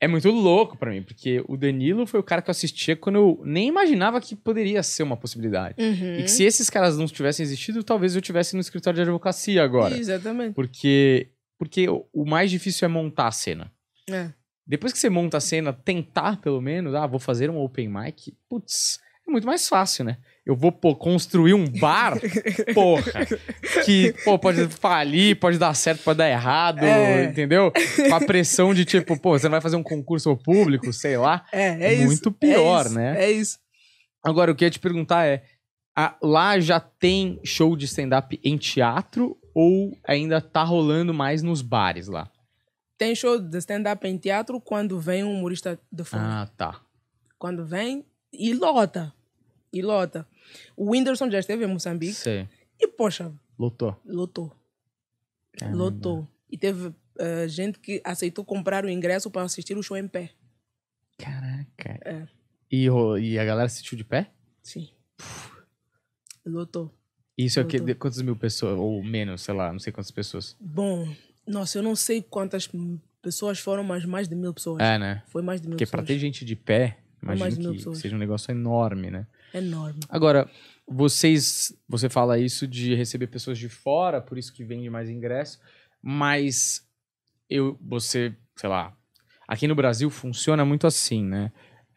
é muito louco para mim, porque o Danilo foi o cara que eu assistia quando eu nem imaginava que poderia ser uma possibilidade. Uhum. E que se esses caras não tivessem existido, talvez eu tivesse no escritório de advocacia agora. Exatamente. Porque, porque o mais difícil é montar a cena. É. Depois que você monta a cena, tentar pelo menos, ah, vou fazer um open mic, putz, é muito mais fácil, né? eu vou pô, construir um bar, [LAUGHS] porra, que pô, pode falir, pode dar certo, pode dar errado, é. entendeu? Com a pressão de tipo, pô, você não vai fazer um concurso público, sei lá. É, é, é Muito isso, pior, é isso, né? É isso. Agora, o que eu ia te perguntar é, a, lá já tem show de stand-up em teatro ou ainda tá rolando mais nos bares lá? Tem show de stand-up em teatro quando vem um humorista de fora. Ah, tá. Quando vem e lota e lota. O Whindersson já esteve em Moçambique. Sim. E, poxa. Lotou. Lotou. Ah, lotou. Né? E teve uh, gente que aceitou comprar o ingresso para assistir o show em pé. Caraca. É. E, e a galera assistiu de pé? Sim. Uf. Lotou. Isso é lotou. é que, quantas mil pessoas? Ou menos, sei lá, não sei quantas pessoas. Bom, nossa, eu não sei quantas pessoas foram, mas mais de mil pessoas. É, né? Foi mais de mil Porque pessoas. Porque pra ter gente de pé, imagino que pessoas. seja um negócio enorme, né? Enorme. Agora, vocês, você fala isso de receber pessoas de fora, por isso que vende mais ingresso, mas eu, você, sei lá, aqui no Brasil funciona muito assim, né?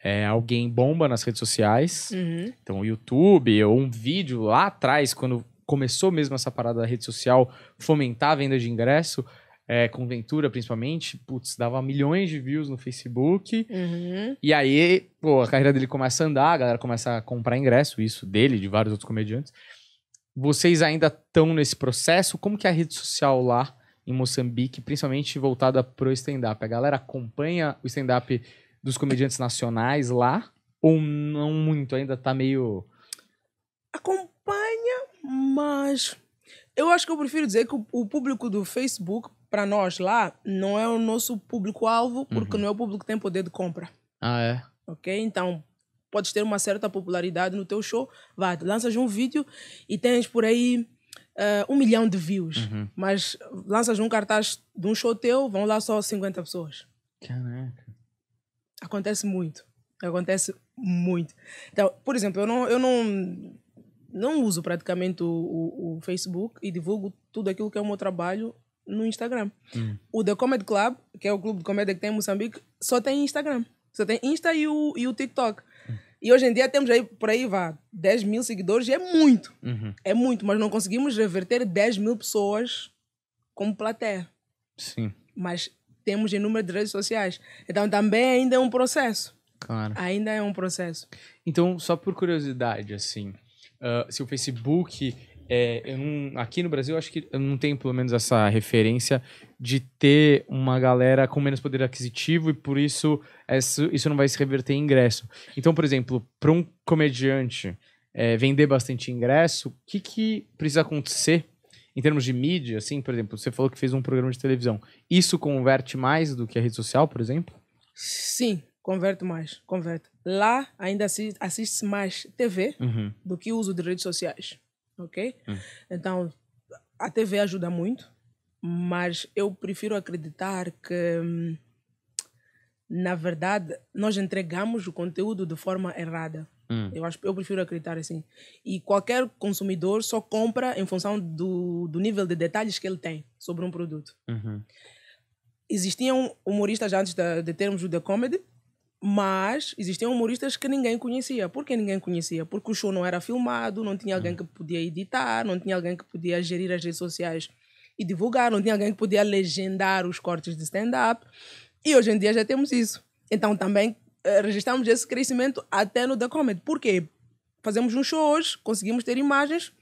É, alguém bomba nas redes sociais, uhum. então o YouTube ou um vídeo lá atrás, quando começou mesmo essa parada da rede social, fomentar a venda de ingresso, é, com Ventura, principalmente, putz, dava milhões de views no Facebook. Uhum. E aí, pô, a carreira dele começa a andar, a galera começa a comprar ingresso, isso dele, de vários outros comediantes. Vocês ainda estão nesse processo? Como que é a rede social lá em Moçambique, principalmente voltada pro stand-up? A galera acompanha o stand-up dos comediantes nacionais lá? Ou não muito? Ainda tá meio... Acompanha, mas... Eu acho que eu prefiro dizer que o público do Facebook para nós lá, não é o nosso público-alvo, uhum. porque uhum. não é o público que tem poder de compra. Ah, é? Ok? Então, podes ter uma certa popularidade no teu show, vai lanças um vídeo e tens por aí uh, um milhão de views, uhum. mas lanças um cartaz de um show teu, vão lá só 50 pessoas. Caraca. Acontece muito. Acontece muito. Então, por exemplo, eu não, eu não, não uso praticamente o, o, o Facebook e divulgo tudo aquilo que é o meu trabalho no Instagram. Hum. O The Comedy Club, que é o clube de comédia que tem em Moçambique, só tem Instagram. Só tem Insta e o, e o TikTok. Hum. E hoje em dia temos aí, por aí, vá, 10 mil seguidores, é muito. Uhum. É muito, mas não conseguimos reverter 10 mil pessoas como plateia. Sim. Mas temos inúmeras redes sociais. Então também ainda é um processo. Claro. Ainda é um processo. Então, só por curiosidade, assim, uh, se o Facebook é, não, aqui no Brasil, acho que eu não tenho pelo menos essa referência de ter uma galera com menos poder aquisitivo e por isso isso, isso não vai se reverter em ingresso. Então, por exemplo, para um comediante é, vender bastante ingresso, o que, que precisa acontecer em termos de mídia? Assim, por exemplo, você falou que fez um programa de televisão. Isso converte mais do que a rede social, por exemplo? Sim, converte mais, converte. Lá ainda assiste, assiste mais TV uhum. do que o uso de redes sociais ok? Hum. Então, a TV ajuda muito, mas eu prefiro acreditar que, hum, na verdade, nós entregamos o conteúdo de forma errada. Hum. Eu, acho, eu prefiro acreditar assim. E qualquer consumidor só compra em função do, do nível de detalhes que ele tem sobre um produto. Uhum. Existiam humoristas antes de, de termos o The Comedy, mas existiam humoristas que ninguém conhecia. Por que ninguém conhecia? Porque o show não era filmado, não tinha alguém que podia editar, não tinha alguém que podia gerir as redes sociais e divulgar, não tinha alguém que podia legendar os cortes de stand-up. E hoje em dia já temos isso. Então também eh, registramos esse crescimento até no The Comedy. Por quê? Fazemos um show hoje, conseguimos ter imagens,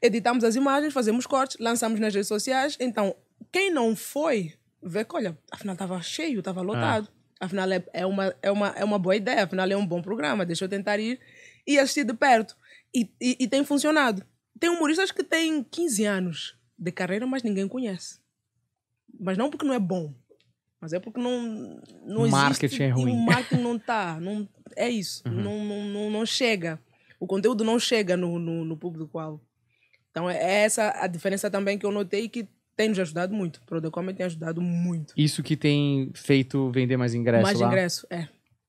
editamos as imagens, fazemos cortes, lançamos nas redes sociais. Então, quem não foi, vê que, olha, afinal estava cheio, estava lotado. Ah. Afinal, é, é, uma, é, uma, é uma boa ideia, afinal, é um bom programa. Deixa eu tentar ir e assistir de perto. E, e, e tem funcionado. Tem humoristas que têm 15 anos de carreira, mas ninguém conhece. Mas não porque não é bom, mas é porque não, não marketing existe. É ruim. E o marketing não está. Não, é isso. Uhum. Não, não, não, não, chega. O conteúdo não chega no, no, no público-alvo. Então, é essa a diferença também que eu notei que tem nos ajudado muito. Prodecome tem ajudado muito. Isso que tem feito vender mais ingresso Mais lá. ingresso, é.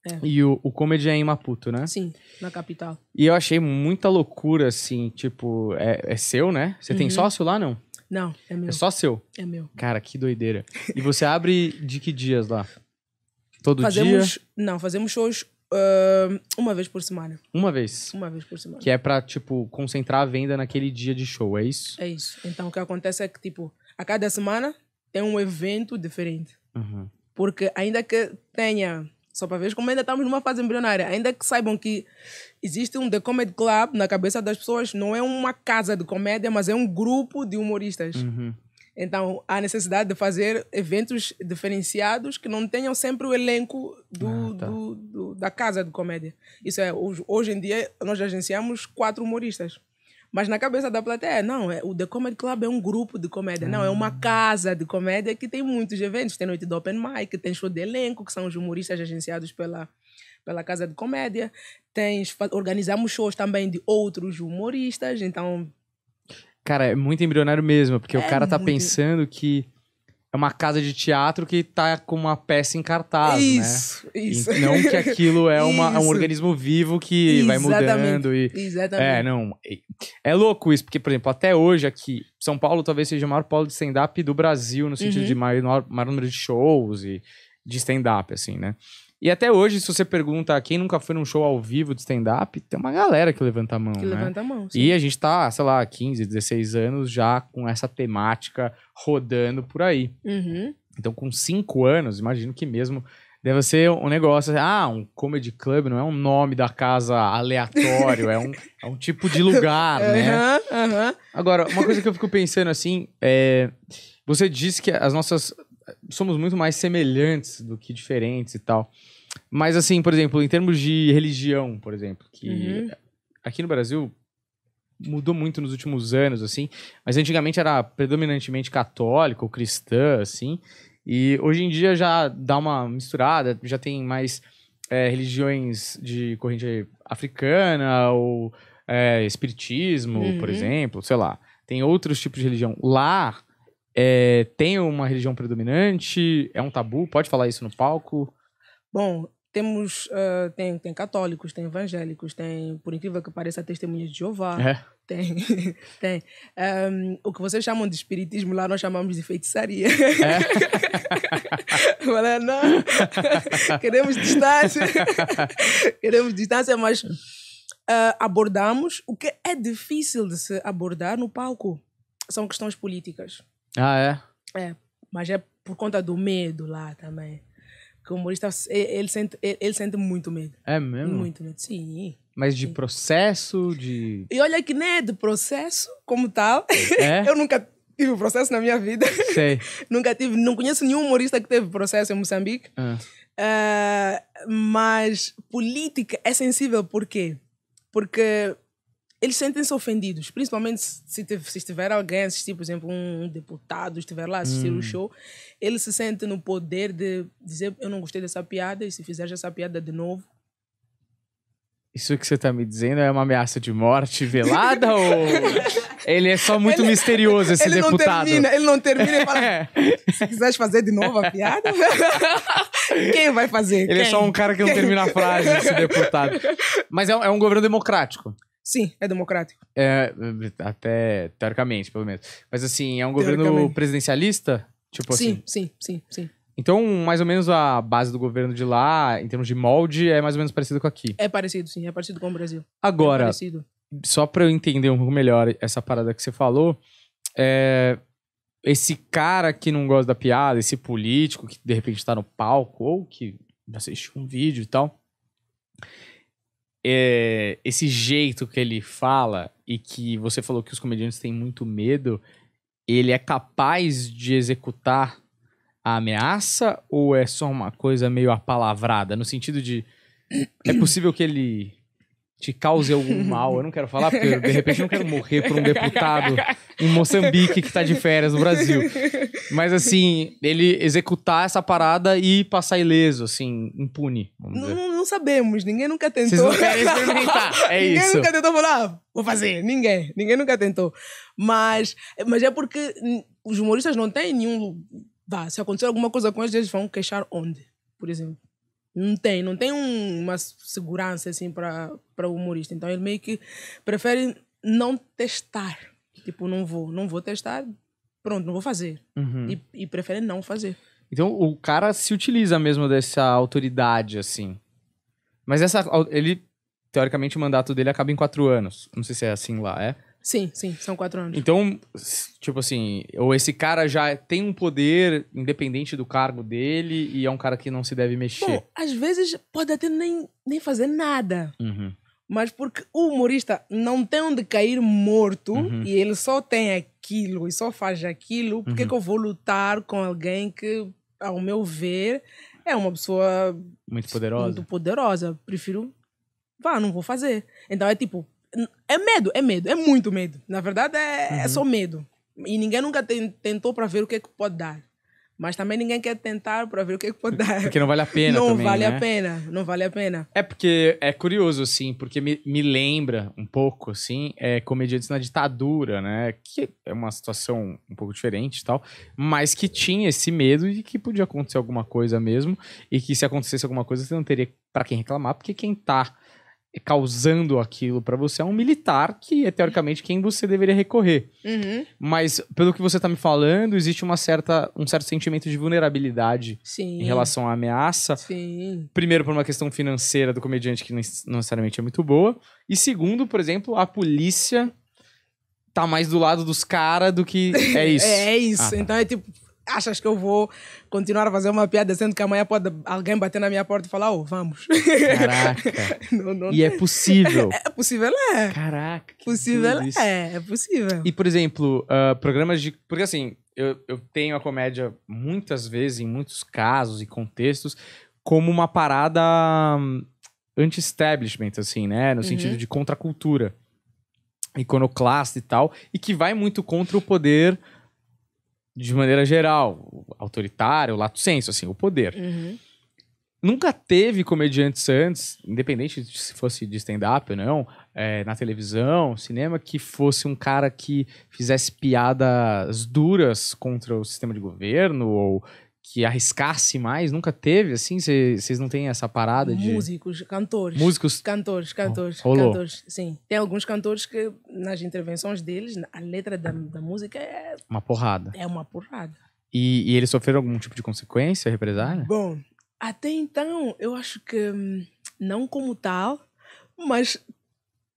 É. E o, o comedy é em Maputo, né? Sim, na capital. E eu achei muita loucura, assim, tipo, é, é seu, né? Você uhum. tem sócio lá, não? Não, é meu. É só seu? É meu. Cara, que doideira. E você abre de que dias lá? Todo fazemos, dia? Não, fazemos shows uh, uma vez por semana. Uma vez? Uma vez por semana. Que é pra, tipo, concentrar a venda naquele dia de show, é isso? É isso. Então, o que acontece é que, tipo, a cada semana tem um evento diferente. Uhum. Porque ainda que tenha, só para ver como ainda estamos numa fase embrionária, ainda que saibam que existe um The Comedy Club na cabeça das pessoas, não é uma casa de comédia, mas é um grupo de humoristas. Uhum. Então, há necessidade de fazer eventos diferenciados que não tenham sempre o elenco do, ah, tá. do, do da casa de comédia. Isso é, hoje, hoje em dia, nós agenciamos quatro humoristas. Mas na cabeça da plateia, é, não, é, o The Comedy Club é um grupo de comédia, não, é uhum. uma casa de comédia que tem muitos eventos. Tem noite do Open Mic, tem show de elenco, que são os humoristas agenciados pela, pela Casa de Comédia. Tens, organizamos shows também de outros humoristas, então. Cara, é muito embrionário mesmo, porque é o cara tá muito... pensando que é uma casa de teatro que tá com uma peça em cartaz, isso, né? Isso, Não que aquilo é, uma, é um [LAUGHS] organismo vivo que Exatamente. vai mudando e... Exatamente. É, não... É louco isso, porque, por exemplo, até hoje aqui, São Paulo talvez seja o maior polo de stand-up do Brasil, no sentido uhum. de maior, maior número de shows e de stand-up, assim, né? E até hoje, se você pergunta quem nunca foi num show ao vivo de stand-up, tem uma galera que levanta a mão. Que né? levanta a mão. Sim. E a gente tá, sei lá, 15, 16 anos já com essa temática rodando por aí. Uhum. Então, com 5 anos, imagino que mesmo deve ser um negócio. Ah, um comedy club não é um nome da casa aleatório, é, um, é um tipo de lugar, [LAUGHS] né? uhum. Agora, uma coisa que eu fico pensando assim é. Você disse que as nossas somos muito mais semelhantes do que diferentes e tal. Mas, assim, por exemplo, em termos de religião, por exemplo, que uhum. aqui no Brasil mudou muito nos últimos anos, assim, mas antigamente era predominantemente católico cristã, assim, e hoje em dia já dá uma misturada, já tem mais é, religiões de corrente africana ou é, espiritismo, uhum. por exemplo, sei lá. Tem outros tipos de religião. Lá, é, tem uma religião predominante? É um tabu? Pode falar isso no palco? Bom, temos uh, tem, tem católicos, tem evangélicos, tem, por incrível que pareça, testemunhas de Jeová. É. Tem, [LAUGHS] tem. Um, ah, o que vocês chamam de espiritismo lá, nós chamamos de feitiçaria. É. Falei, [LAUGHS] é, não, [LAUGHS] queremos distância. queremos distância, mas uh, abordamos o que é difícil de se abordar no palco. São questões políticas. Ah, é? É. Mas é por conta do medo lá também. Que o humorista, ele sente, ele sente muito medo. É mesmo? Muito medo, sim. Mas de sim. processo, de... E olha que nem é de processo como tal. É? [LAUGHS] eu nunca tive processo na minha vida. Sei. [LAUGHS] nunca tive, não conheço nenhum humorista que teve processo em Moçambique. Ah. Uh, mas política é sensível por quê? Porque eles sentem-se ofendidos, principalmente se, se estiver alguém a assistir, por exemplo, um deputado estiver lá assistindo assistir hum. o show, ele se sente no poder de dizer eu não gostei dessa piada e se fizer essa piada de novo. Isso que você está me dizendo é uma ameaça de morte velada ou [LAUGHS] ele é só muito ele, misterioso esse ele deputado? Não termina, ele não termina e fala [LAUGHS] é. se quiseres fazer de novo a piada, [LAUGHS] quem vai fazer? Ele quem? é só um cara que quem? não termina a frase, esse deputado. Mas é é um governo democrático. Sim, é democrático. É, até teoricamente, pelo menos. Mas assim, é um governo presidencialista? Tipo sim, assim. Sim, sim, sim, sim. Então, mais ou menos a base do governo de lá, em termos de molde, é mais ou menos parecido com aqui. É parecido, sim, é parecido com o Brasil. É Agora, é só para eu entender um pouco melhor essa parada que você falou, é, esse cara que não gosta da piada, esse político que de repente está no palco ou que assistiu um vídeo e tal, é, esse jeito que ele fala e que você falou que os comediantes têm muito medo, ele é capaz de executar a ameaça ou é só uma coisa meio apalavrada? No sentido de. É possível que ele te cause algum [LAUGHS] mal. Eu não quero falar, porque de repente eu não quero morrer por um deputado em Moçambique que está de férias no Brasil. Mas assim, ele executar essa parada e passar ileso, assim, impune. Não, não, sabemos, ninguém nunca tentou. Vocês não querem experimentar, [LAUGHS] é ninguém isso. nunca tentou falar, ah, vou fazer, ninguém, ninguém nunca tentou. Mas, mas é porque os humoristas não têm nenhum... Tá, se acontecer alguma coisa com eles, eles vão queixar onde, por exemplo? Não tem, não tem um, uma segurança assim para o humorista. Então ele meio que prefere não testar. Tipo, não vou, não vou testar, pronto, não vou fazer. Uhum. E, e prefere não fazer. Então o cara se utiliza mesmo dessa autoridade, assim. Mas essa. Ele, teoricamente, o mandato dele acaba em quatro anos. Não sei se é assim lá, é? Sim, sim, são quatro anos. Então, tipo assim, ou esse cara já tem um poder independente do cargo dele e é um cara que não se deve mexer. Bom, às vezes pode até nem, nem fazer nada. Uhum. Mas porque o humorista não tem onde cair morto uhum. e ele só tem aquilo e só faz aquilo, por que, uhum. que eu vou lutar com alguém que, ao meu ver, é uma pessoa. Muito poderosa. Muito poderosa. Prefiro. Vá, não vou fazer. Então é tipo, é medo, é medo, é muito medo. Na verdade, é, é uhum. é só medo. E ninguém nunca tentou para ver o que, é que pode dar. Mas também ninguém quer tentar para ver o que, é que pode dar. Porque não vale a pena não também, vale né? a pena, não vale a pena. É porque é curioso, assim, porque me, me lembra um pouco, assim, é, comediantes na ditadura, né? Que é uma situação um pouco diferente e tal, mas que tinha esse medo de que podia acontecer alguma coisa mesmo e que se acontecesse alguma coisa você não teria para quem reclamar, porque quem tá causando aquilo para você é um militar que é teoricamente quem você deveria recorrer. Uhum. Mas pelo que você tá me falando, existe uma certa, um certo sentimento de vulnerabilidade Sim. em relação à ameaça. Sim. Primeiro por uma questão financeira do comediante que não necessariamente é muito boa, e segundo, por exemplo, a polícia tá mais do lado dos caras do que [LAUGHS] é isso. É, é isso. Ah, tá. Então é tipo, achas que eu vou continuar a fazer uma piada sendo que amanhã pode alguém bater na minha porta e falar, oh, vamos. Caraca. [LAUGHS] não, não. E é possível. [LAUGHS] É possível, é. Caraca. Possível é, é possível. E, por exemplo, uh, programas de... Porque, assim, eu, eu tenho a comédia muitas vezes, em muitos casos e contextos, como uma parada hum, anti-establishment, assim, né? No uhum. sentido de contracultura iconoclasta e tal, e que vai muito contra o poder de maneira geral, autoritário lato senso, assim, o poder. Uhum. Nunca teve comediantes antes, independente de se fosse de stand-up ou não, é, na televisão, cinema, que fosse um cara que fizesse piadas duras contra o sistema de governo ou que arriscasse mais? Nunca teve, assim? Vocês não têm essa parada de... Músicos, cantores. Músicos? Cantores, cantores. Oh, rolou. Cantores, sim. Tem alguns cantores que, nas intervenções deles, a letra da, da música é... Uma porrada. É uma porrada. E, e eles sofreram algum tipo de consequência, represália? Bom, até então, eu acho que hum, não como tal, mas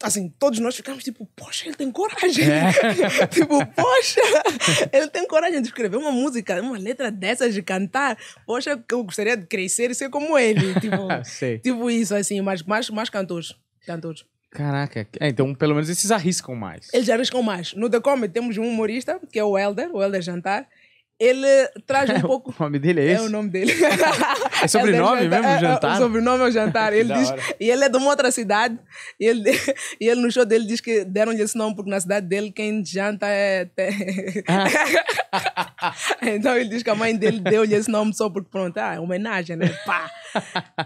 assim, todos nós ficamos tipo, poxa, ele tem coragem. É. [LAUGHS] tipo, poxa, ele tem coragem de escrever uma música, uma letra dessas de cantar. Poxa, eu gostaria de crescer e ser como ele. [LAUGHS] Tipo, tipo isso, assim, mas mais, mais cantores. Cantores. Caraca, é, então pelo menos esses arriscam mais. Eles arriscam mais. No The Comedy temos um humorista, que é o Elder, o Elder Jantar ele traz um [LAUGHS] é pouco. É é o nome dele [LAUGHS] é esse? É o nome dele. É sobrenome é mesmo? Jantar? É, o sobrenome é o jantar. [LAUGHS] Ele diz. E ele é de uma outra cidade. E ele, e ele no show dele diz que deram-lhe esse nome porque na cidade dele quem janta é. Ah. então ele diz que a mãe dele deu-lhe esse nome só porque, pronto, ah, homenagem, né? Pá!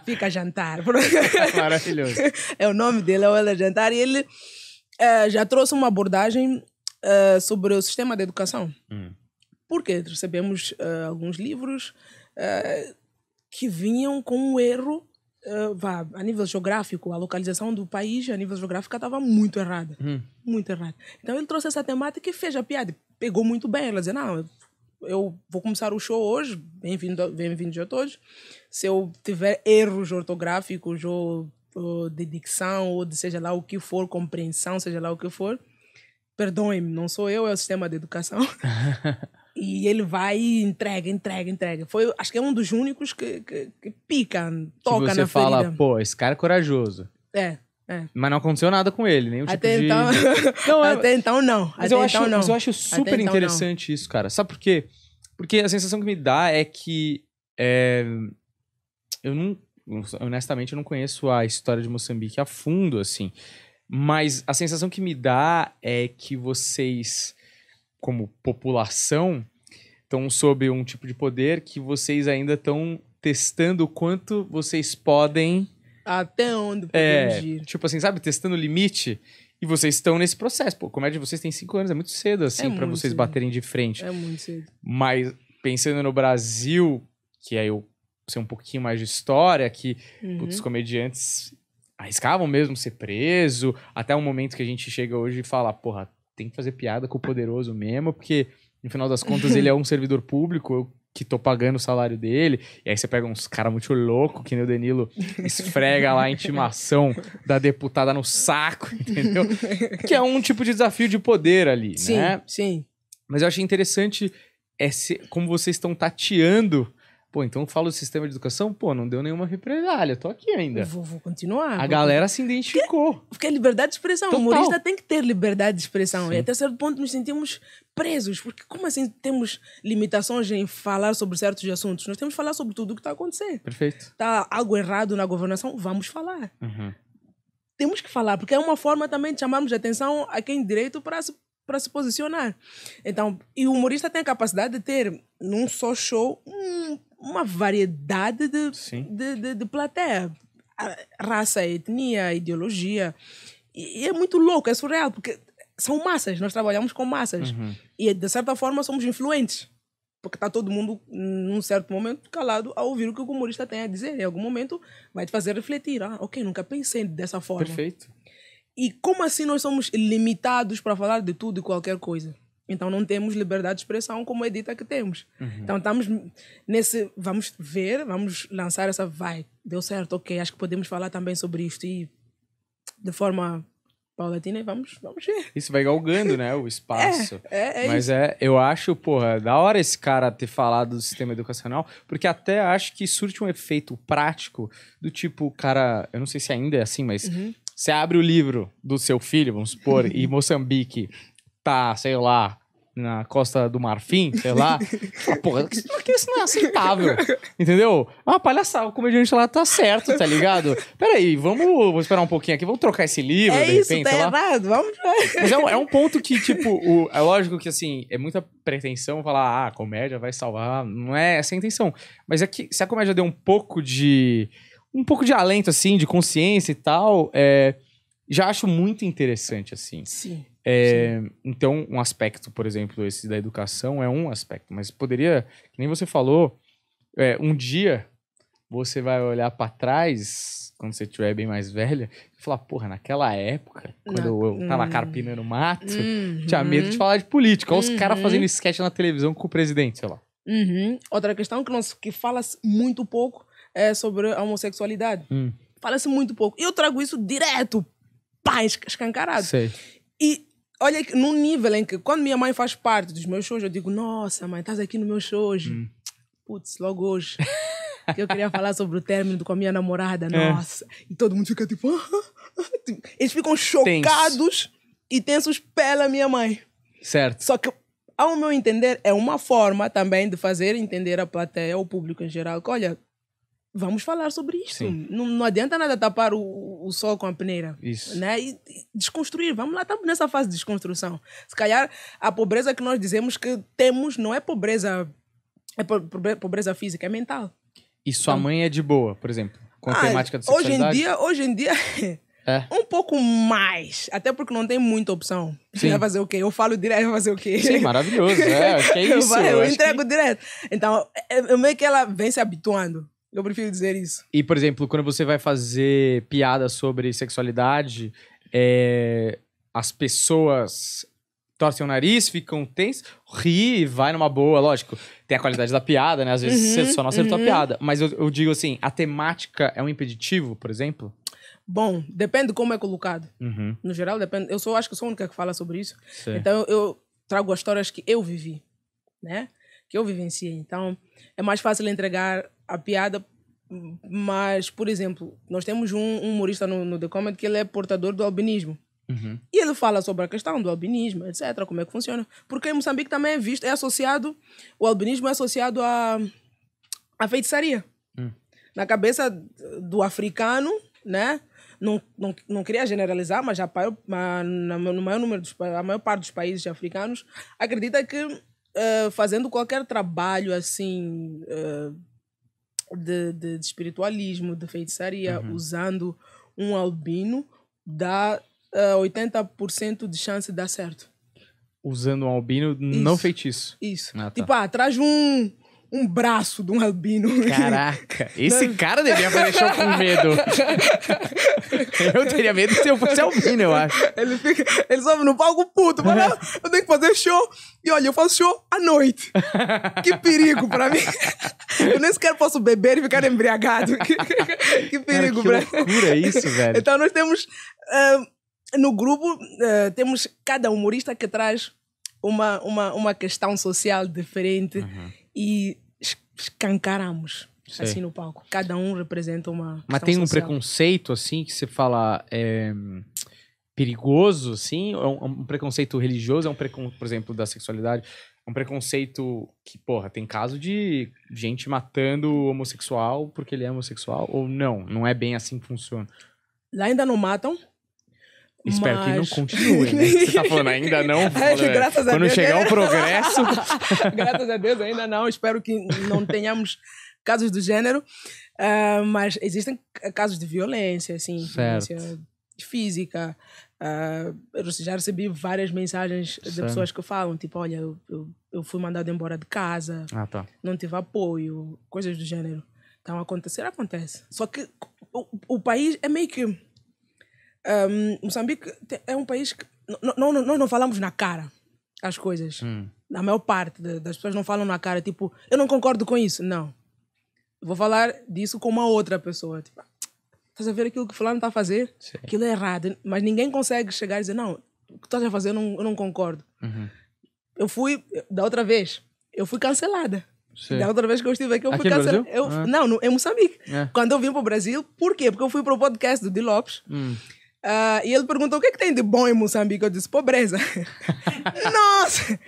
Fica jantar. Maravilhoso. É o nome dele, é o Ela Jantar. E ele eh, já trouxe uma abordagem eh, sobre o sistema de educação. Hum porque recebemos uh, alguns livros uh, que vinham com um erro uh, vá, a nível geográfico. A localização do país, a nível geográfico, estava muito errada. Hum. Muito errada. Então ele trouxe essa temática e fez a piada. Pegou muito bem. Ela dizia: Não, eu vou começar o show hoje, bem-vindos bem, -vindo, bem -vindo a todos. Se eu tiver erros ortográficos ou, ou de dicção, ou de seja lá o que for, compreensão, seja lá o que for, perdoem-me, não sou eu, é o sistema de educação. [LAUGHS] E ele vai e entrega, entrega, entrega. Foi, acho que é um dos únicos que, que, que pica, toca que você na fala, ferida. pô, esse cara é corajoso. É, é. Mas não aconteceu nada com ele, nem o tipo então... de... [LAUGHS] não, [LAUGHS] é... Até então não. Mas, Até eu, então acho, não. mas eu acho super então interessante não. isso, cara. Sabe por quê? Porque a sensação que me dá é que... É... Eu não... Honestamente, eu não conheço a história de Moçambique a fundo, assim. Mas a sensação que me dá é que vocês como população, estão sob um tipo de poder que vocês ainda estão testando o quanto vocês podem. Até onde podemos é, ir. Tipo assim, sabe? Testando o limite. E vocês estão nesse processo. Pô, comédia de vocês tem cinco anos, é muito cedo, assim, é para vocês cedo. baterem de frente. É muito cedo. Mas pensando no Brasil, que aí é eu sei um pouquinho mais de história, que uhum. os comediantes arriscavam mesmo ser preso, até o momento que a gente chega hoje e fala, porra, tem que fazer piada com o poderoso mesmo, porque no final das contas ele é um [LAUGHS] servidor público, eu que tô pagando o salário dele. E aí você pega uns caras muito louco, que nem o Danilo esfrega lá a intimação da deputada no saco, [LAUGHS] entendeu? Que é um tipo de desafio de poder ali, sim, né? Sim, sim. Mas eu achei interessante esse, como vocês estão tateando Pô, então falo do sistema de educação, pô, não deu nenhuma represália, tô aqui ainda. Vou, vou continuar. A vou... galera se identificou. Porque, porque é liberdade de expressão. Total. O humorista tem que ter liberdade de expressão. Sim. E até certo ponto nos sentimos presos, porque como assim temos limitações em falar sobre certos assuntos? Nós temos que falar sobre tudo o que está acontecendo. Perfeito. Está algo errado na governação? Vamos falar. Uhum. Temos que falar, porque é uma forma também de chamarmos a atenção a quem direito para se para se posicionar. Então, e o humorista tem a capacidade de ter num só show um uma variedade de, de, de, de, plateia. Raça, etnia, ideologia. E, e é muito louco, é surreal, porque são massas, nós trabalhamos com massas. Uhum. E de certa forma somos influentes. Porque está todo mundo, num certo momento, calado a ouvir o que o humorista tem a dizer. Em algum momento vai te fazer refletir. Ah, ok, nunca pensei dessa forma. Perfeito. E como assim nós somos limitados para falar de tudo e qualquer coisa? Então não temos liberdade de expressão como é dita que temos. Uhum. Então estamos nesse. Vamos ver, vamos lançar essa. Vai, deu certo, ok, acho que podemos falar também sobre isto e de forma paulatina e vamos, vamos ver. Isso vai galgando, né? O [LAUGHS] espaço. é, é, é Mas isso. é, eu acho, porra, da hora esse cara ter falado do sistema educacional, porque até acho que surte um efeito prático do tipo, cara, eu não sei se ainda é assim, mas. Uhum. Você abre o livro do seu filho, vamos supor, e [LAUGHS] Moçambique tá, sei lá, na Costa do Marfim, sei lá. [LAUGHS] porra, que isso não é aceitável. Entendeu? Ah, palhaçada, o comediante lá tá certo, tá ligado? Peraí, vamos, vamos esperar um pouquinho aqui, vamos trocar esse livro, é de isso, Tá sei errado, lá. vamos. [LAUGHS] Mas é, é, um ponto que, tipo, o, é lógico que assim, é muita pretensão falar, ah, comédia vai salvar. Não é essa a intenção. Mas é que se a comédia deu um pouco de. um pouco de alento, assim, de consciência e tal, é, já acho muito interessante, assim. Sim. É, então, um aspecto, por exemplo, esse da educação é um aspecto, mas poderia, que nem você falou, é, um dia você vai olhar para trás, quando você estiver bem mais velha, e falar, porra, naquela época, quando não, eu, tava hum. no mato, uhum. tinha medo de falar de política. Olha os caras uhum. fazendo sketch na televisão com o presidente, sei lá. Uhum. Outra questão que, nós, que fala muito pouco é sobre a homossexualidade. Hum. Fala-se muito pouco. e Eu trago isso direto, pá, escancarado. Sei. E olha, num nível em que quando minha mãe faz parte dos meus shows, eu digo, nossa, mãe, estás aqui no meu show hoje. Hum. Putz, logo hoje. que eu queria falar sobre o término com a minha namorada, é. nossa. É. E todo mundo fica tipo, ah, ah, ah. tipo, eles ficam chocados e tensos pela minha mãe. Certo. Só que, ao meu entender, é uma forma também de fazer entender a plateia, o público em geral, que olha, vamos falar sobre isso. Não, não, adianta nada tapar o, o sol com a peneira. Isso. Né? E, e, desconstruir. Vamos lá, estamos tá nessa fase de desconstrução. Se calhar a pobreza que nós dizemos que temos não é pobreza, é pobreza física, é mental. E sua então, mãe é de boa, por exemplo, com a ah, temática de Hoje em dia, hoje em dia [LAUGHS] É. Um pouco mais, até porque não tem muita opção. Sim. Vai fazer o quê? Eu falo direto, vai fazer o quê? Sim, maravilhoso. É, acho que é [LAUGHS] isso. eu, eu entrego que... direto. Então, eu é, é meio que ela vem se habituando. Eu prefiro dizer isso. E, por exemplo, quando você vai fazer piada sobre sexualidade, é... as pessoas torcem o nariz, ficam tens ri, vai numa boa, lógico. Tem a qualidade da piada, né? Às vezes uhum, você só não acertou uhum. a piada. Mas eu, eu, digo assim, a temática é um impeditivo, por exemplo? Bom, depende como é colocado. Uhum. No geral, depende. Eu sou, acho que sou a única que fala sobre isso. Sim. Então, eu trago as histórias que eu vivi, né? Que eu vivenciei. Então, é mais fácil entregar a piada. Mas, por exemplo, nós temos um, um humorista no, no The Comedy que ele é portador do albinismo. Uhum. E ele fala sobre a questão do albinismo, etc., como é que funciona. Porque em Moçambique também é visto, é associado, o albinismo é associado à, a feitiçaria. Uhum. Na cabeça do africano, né? Não, não, não queria generalizar, mas, já, mas no maior número dos, a maior parte dos países africanos acredita que uh, fazendo qualquer trabalho assim uh, de, de, de espiritualismo, de feitiçaria, uhum. usando um albino, dá uh, eh, 80% de chance de dar certo. Usando um albino, isso. não feitiço. Isso. Ah, tá. Tipo, ah, traz um um braço de um albino. Caraca, [LAUGHS] esse cara devia aparecer com medo. [LAUGHS] eu teria medo se eu fosse albino, eu acho. Ele, fica, ele sobe no palco puto, mas eu tenho que fazer show. E olha, eu faço show à noite. que perigo pra mim. [LAUGHS] eu nem sequer posso beber e ficar embriagado. que, que perigo cara, que pra mim. loucura isso, velho. Então nós temos... Uh, no grupo, uh, temos cada humorista que traz uma, uma, uma questão social diferente. Uhum e escancaramos Sei. assim no palco. Cada um representa uma. Mas tem um social. preconceito assim que você fala é, perigoso, assim? É um, é um, preconceito religioso? É um preconceito, por exemplo, da sexualidade? É um preconceito que, porra, tem caso de gente matando homossexual porque ele é homossexual? Ou não? Não é bem assim que funciona? Lá ainda não matam, Espero Mas... que não continue, né? Você tá falando ainda não? [LAUGHS] É, é, graças Quando a Deus, chegar o é. [LAUGHS] progresso. graças a Deus, ainda não. Espero que não tenhamos casos do gênero. Uh, mas existem casos de violência, assim, violência física. Uh, eu já recebi várias mensagens certo. de pessoas que falam, tipo, olha, eu, eu, eu fui mandado embora de casa, ah, tá. não tive então, acontecer, acontece Só que o, o país é meio que um, Moçambique é um país que. Não, não, nós não falamos na cara as coisas. Hum. A maior parte das pessoas não falam na cara, tipo, eu não concordo com isso. Não. Vou falar disso com uma outra pessoa. Tipo, estás a ver aquilo que fulano está a fazer? Sim. Aquilo é errado. Mas ninguém consegue chegar e dizer, não, o que estás a fazer eu não, eu não concordo. Uhum. Eu fui, da outra vez, eu fui cancelada. Sim. Da outra vez que eu estive aqui, eu aqui fui cancelada. Eu, ah. Não, no, em Moçambique. É. Quando eu vim para o Brasil, por quê? Porque eu fui para o podcast do Di Lopes. Hum. Uh, e ele perguntou: o que, é que tem de bom em Moçambique? Eu disse: pobreza. [LAUGHS] Nossa!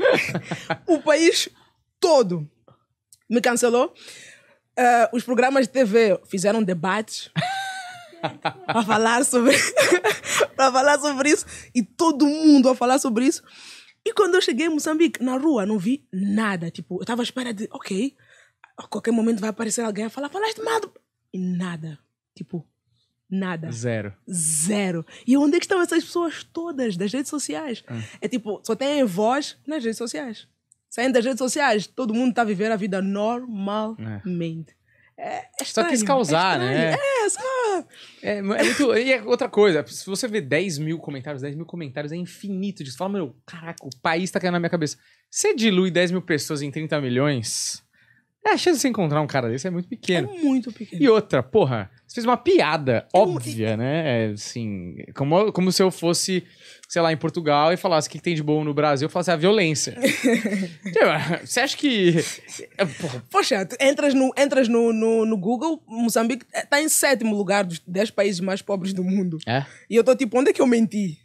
o país todo me cancelou. Uh, os programas de TV fizeram debates [LAUGHS] para falar sobre [LAUGHS] para falar sobre isso e todo mundo a falar sobre isso. E quando eu cheguei em Moçambique, na rua, não vi nada. Tipo, eu estava à espera de, ok, a qualquer momento vai aparecer alguém a falar, falaste mal. E nada. Tipo, Nada. Zero. Zero. E onde é que estão essas pessoas todas das redes sociais? Ah. É tipo, só tem voz nas redes sociais. Saindo das redes sociais, todo mundo está a viver a vida normalmente. É. é só quis é causar, é né? É, só. É, é muito. e é outra coisa, se você vê 10 mil comentários, 10 mil comentários é infinito diz Fala, meu, caraca, o país está caindo na minha cabeça. Você dilui 10 mil pessoas em 30 milhões é, a chance de você encontrar um cara desse é muito pequeno. É muito pequeno. E outra, porra, você fez uma piada óbvia, né? É, assim, como, como se eu fosse, sei lá, em Portugal e falasse o que tem de bom no Brasil, eu falasse é a violência. [LAUGHS] você acha que. É, porra. Poxa, entras, no, entras no, no, no, Google, Moçambique é, tá em sétimo lugar dos dez países mais pobres do mundo. É? E eu tô tipo, onde é que eu menti?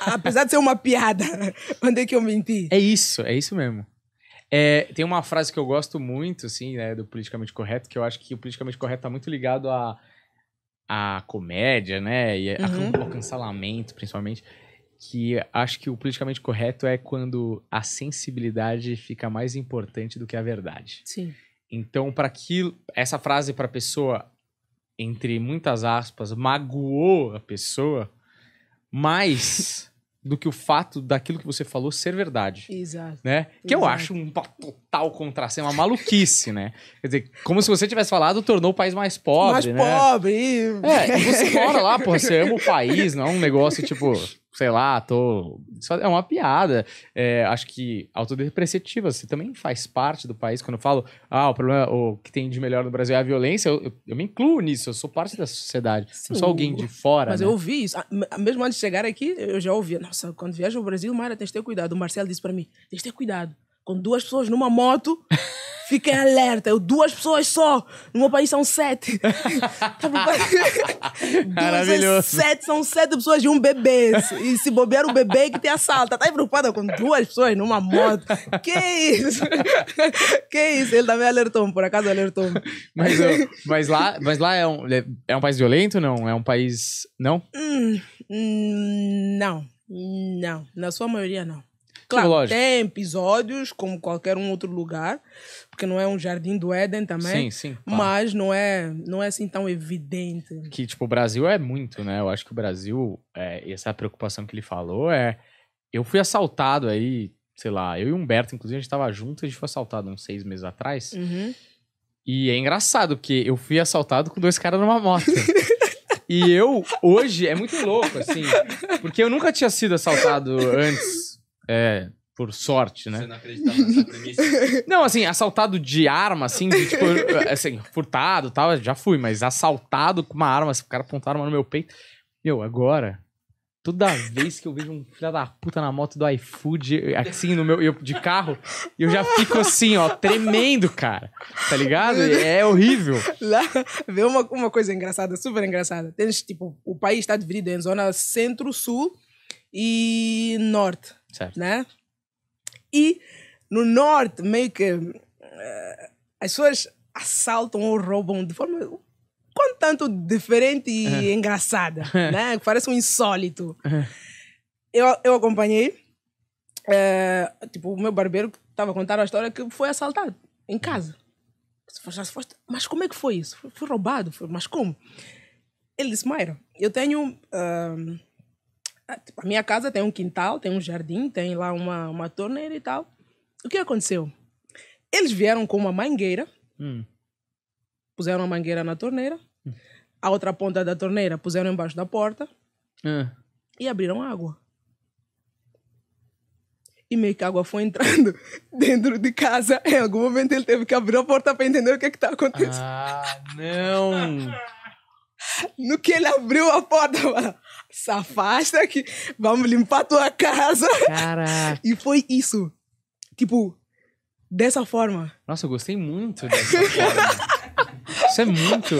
a, apesar de ser uma piada, [LAUGHS] onde é que eu menti? É isso, é isso mesmo. É, tem uma frase que eu gosto muito, assim, né, do politicamente correto, que eu acho que o politicamente correto tá muito ligado a, a comédia, né? E uhum. ao cancelamento, principalmente. Que acho que o politicamente correto é quando a sensibilidade fica mais importante do que a verdade. Sim. Então, para que essa frase para a pessoa, entre muitas aspas, magoou a pessoa, mas do que o fato daquilo que você falou ser verdade. Exato. Né? Que Exato. eu acho um total contração, assim, é uma maluquice, né? Quer dizer, como se você tivesse falado, tornou o país mais pobre, mais né? Mais pobre! E... É, e você mora lá, porra, você ama o país, não é um negócio tipo, sei lá, tô... Isso é uma piada. É, acho que autodepreciativa, você também faz parte do país. Quando eu falo, ah, o problema o que tem de melhor no Brasil é a violência, eu, eu, eu me incluo nisso, eu sou parte da sociedade, Sim, não sou alguém de fora, Mas né? eu ouvi isso. Mesmo antes de chegar aqui, eu já ouvia. Nossa, quando viajo ao Brasil, Mara, tem que ter cuidado. O Marcelo disse para mim, tem que ter cuidado com duas pessoas numa moto, fiquem alerta. Eu, duas pessoas só. No meu país são sete. [LAUGHS] Tá duas sete, são sete pessoas de um bebê. E se bobear o bebê que te assalta. Tá preocupada com duas pessoas numa moto. Que isso? [LAUGHS] que isso? Ele também alertou por acaso alertou Mas, eu, mas, lá, mas lá é um, é, é um país violento, não? É um país. Não? Hum, hum não. Não. Na sua maioria, não. Claro, Sim, tem episódios, como qualquer um outro lugar, porque não é um jardim do Éden também. Sim, sim. Claro. Mas não é, não é assim tão evidente. Que, tipo, o Brasil é muito, né? Eu acho que o Brasil, é, essa preocupação que ele falou é. Eu fui assaltado aí, sei lá, eu e o Humberto, inclusive, a gente tava junto, a gente foi assaltado uns seis meses atrás. Uhum. E é engraçado, porque eu fui assaltado com dois caras numa moto. [LAUGHS] e eu, hoje, é muito louco, assim, porque eu nunca tinha sido assaltado antes é, por sorte, né? Você não acreditava nessa premissa? [LAUGHS] não, assim, assaltado de arma, assim, de, tipo, [LAUGHS] assim, furtado e tal, já fui, mas assaltado com uma arma, assim, o cara apontar arma no meu peito. Meu, agora, toda vez que eu vejo um filho da puta na moto do iFood, assim, no meu, eu, de carro, eu já fico assim, ó, tremendo, cara. Tá ligado? É horrível. Lá, vê uma, uma coisa engraçada, super engraçada. Tens, tipo, o país está dividido em zona centro-sul e norte Certo. Né? E no norte, meio que uh, as pessoas assaltam ou roubam de forma com tanto diferente e [LAUGHS] engraçada, né? [LAUGHS] Parece um insólito. [LAUGHS] Eu, eu acompanhei, uh, tipo, o meu barbeiro estava a contar a história que foi assaltado em casa. Mas como é que foi isso? Foi, foi roubado? Foi, mas como? Ele disse, Mayra, eu tenho... Uh, ah, tipo, a minha casa tem um quintal, tem um jardim, tem lá uma, uma torneira e tal. O que aconteceu? Eles vieram com uma mangueira, hum. puseram a mangueira na torneira, hum. a outra ponta da torneira puseram embaixo da porta é. e abriram água. E meio que a água foi entrando [LAUGHS] dentro de casa. Em algum momento ele teve que abrir a porta para entender o que é está acontecendo. Ah, não! [LAUGHS] No que ele abriu a porta, [LAUGHS] mano, se afasta que vamos limpar tua casa. Caraca. E foi isso. Tipo, dessa forma. Nossa, eu gostei muito dessa forma. Isso é muito.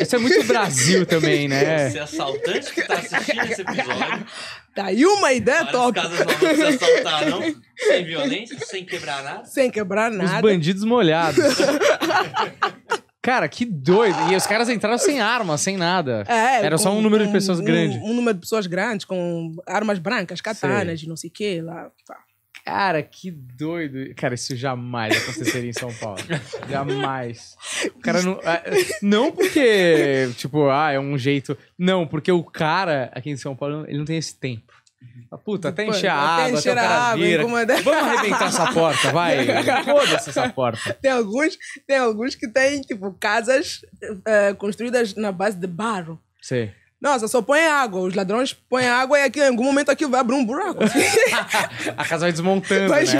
Isso é muito Brasil também, né? Você é assaltante que tá assistindo esse episódio. Tá aí uma ideia Várias top. casas não vão se assaltar, não. Sem violência, sem quebrar nada. Sem quebrar nada. Os bandidos molhados. [LAUGHS] Cara, que doido. E os caras entraram sem arma, sem nada. É, Era só um número de pessoas um, grande. Um, um, número de pessoas grandes, com armas brancas, katanas, sei. não sei o que lá. Tá. Cara, que doido. Cara, isso jamais aconteceria em São Paulo. [LAUGHS] jamais. O cara não. Ah, não porque, tipo, ah, é um jeito. Não, porque o cara aqui em São Paulo, ele não tem esse tempo. Ah, puta, até encher a até água, encher a água, Vamos arrebentar essa porta, vai. [LAUGHS] Foda-se essa porta. Tem alguns, tem alguns que têm, tipo, casas uh, construídas na base de barro. Sim. Nossa, só põe água. Os ladrões põem água e aqui, em algum momento aqui vai abrir um buraco. [LAUGHS] a casa vai desmontando, vai né?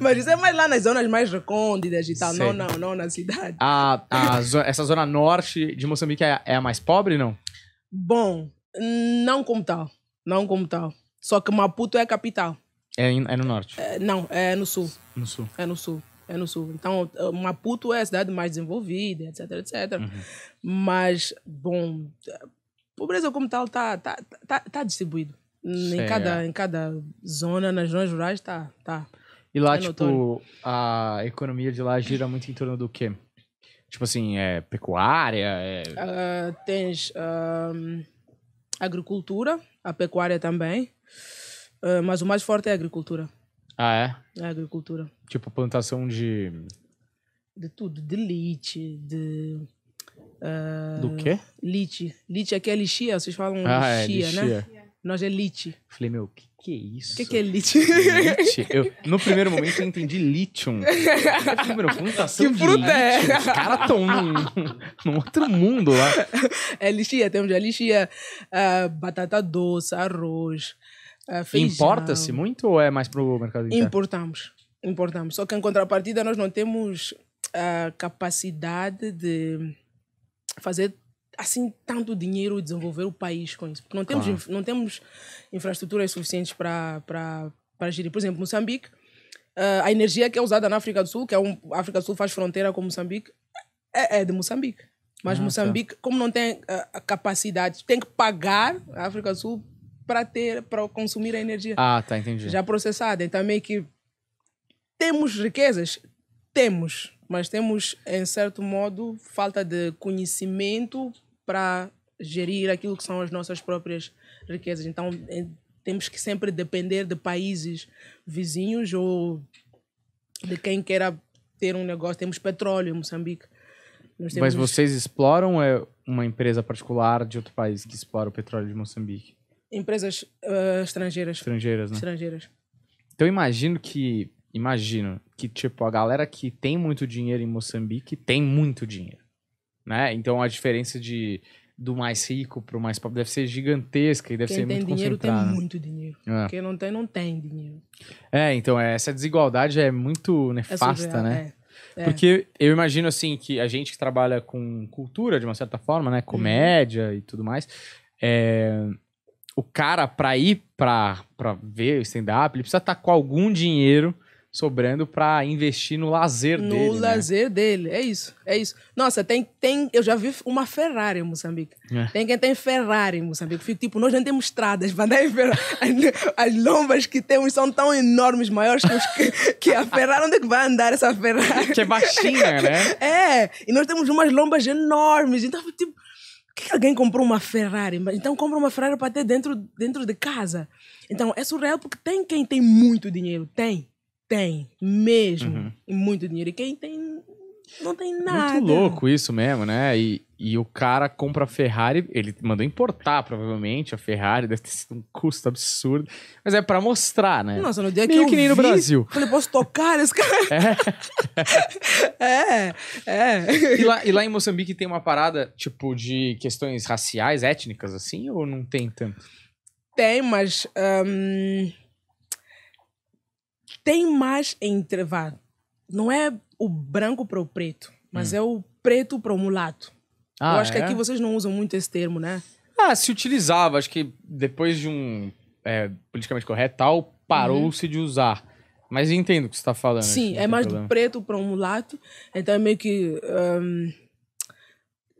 Mas isso é mais lá nas zonas mais recônditas e tal. Sei. Não, não, não na cidade. A, a essa zona norte de Moçambique é, é a mais pobre, não? Bom, não como tal. Não como tal. Só que Maputo é a capital. É, é no norte? É, não, é no sul. No sul. É no sul. É no sul. Então, eh, Maputo é a cidade mais desenvolvida, etc, etc. Uhum. Mas, bom, pobreza eh, como tal está tá, tá, tá distribuído. Sei, em cada, é. em cada zona, nas zonas rurais, está tá. E lá, é tipo, notório. a economia de lá gira muito em torno do quê? Tipo assim, é pecuária? É... Uh, tens uh, agricultura, a pecuária também, uh, mas o mais forte é a agricultura. Ah, é? É a agricultura. Tipo plantação de. De tudo, de lite, de. Uh, Do quê? Lite. Lite aqui é lixia, vocês falam ah, lixia, é, lixia. né? Lixia. Nós é lite. Falei, meu, que que isso? O que, que, é lítio? lítio? Eu, no primeiro momento eu entendi lítio. Fundamentação tá que fruta é? Os caras estão num, num, outro mundo lá. É lixia, temos a lixia, uh, batata doce, arroz, uh, feijão. Importa-se muito ou é mais para o mercado interno? Importamos, importamos. Só que em contrapartida nós não temos a ah, capacidade de fazer assim tanto dinheiro desenvolver o país com isso. Porque não temos, claro. não temos infraestruturas suficientes para gerir. Por exemplo, Moçambique, eh, a energia que é usada na África do Sul, que é um, a África do Sul faz fronteira com Moçambique, é, é de Moçambique. Mas ah, tá. Moçambique, tá. como não tem eh, a capacidade, tem que pagar a África do Sul para ter para consumir a energia. Ah, tá, entendi. Já processada. Então é meio que temos riquezas, temos, mas temos em certo modo falta de conhecimento para gerir aquilo que são as nossas próprias riquezas. Então, é, temos que sempre depender de países vizinhos ou de quem queira ter um negócio. Temos petróleo em Moçambique. Temos... Mas vocês exploram ou é uma empresa particular de outro país que explora o petróleo de Moçambique? Empresas uh, estrangeiras. Estrangeiras, né? Estrangeiras. Então, imagino que imagino que, tipo, a galera que tem muito dinheiro em Moçambique tem muito dinheiro né? Então a diferença de do mais rico para o mais pobre deve ser gigantesca e deve Quem ser muito concentrada. Quem tem tem muito dinheiro. É. Quem não tem, não tem dinheiro. É, então é, essa desigualdade é muito nefasta, é surreal, né? É. é. Porque eu imagino assim que a gente que trabalha com cultura de uma certa forma, né, comédia uhum. hum. e tudo mais, é, o cara para ir para ver o stand-up, ele precisa estar tá com algum dinheiro sobrando para investir no lazer no dele. No né? lazer né? dele, é isso, é isso. Nossa, tem, tem, eu já vi uma Ferrari em Moçambique. É. Tem quem tem Ferrari em Moçambique. Fico, tipo, nós não temos estradas para dar Ferrari. As lombas que temos são tão enormes, maiores que, os, que, que, a Ferrari. Onde é que vai andar essa Ferrari? Que é baixinha, né? [LAUGHS] É, e nós temos umas lombas enormes. Então, tipo, por que alguém comprou uma Ferrari? Então, compra uma Ferrari para ter dentro, dentro de casa. Então, é surreal porque tem quem tem muito dinheiro, tem tem mesmo uhum. muito dinheiro. E quem tem não tem nada. Muito louco isso mesmo, né? E, e o cara compra a Ferrari, ele mandou importar, provavelmente, a Ferrari, [LAUGHS] deve ter sido um custo absurdo. Mas é para mostrar, né? Nossa, no dia que, eu que nem vi, no Brasil. Falei, posso tocar esse cara? [LAUGHS] É. [LAUGHS] é, é. E lá, e lá em Moçambique tem uma parada, tipo, de questões raciais, étnicas, assim, ou não tem tanto? Tem, mas. Um tem mais entre. Vá, não é o branco para o preto, mas hum. é o preto para o mulato. Ah, Eu acho é? que aqui vocês não usam muito esse termo, né? Ah, se utilizava. Acho que depois de um é, politicamente correto tal, parou-se uhum. de usar. Mas entendo o que você está falando. Sim, é mais problema. do preto para o mulato. Então é meio que. Um,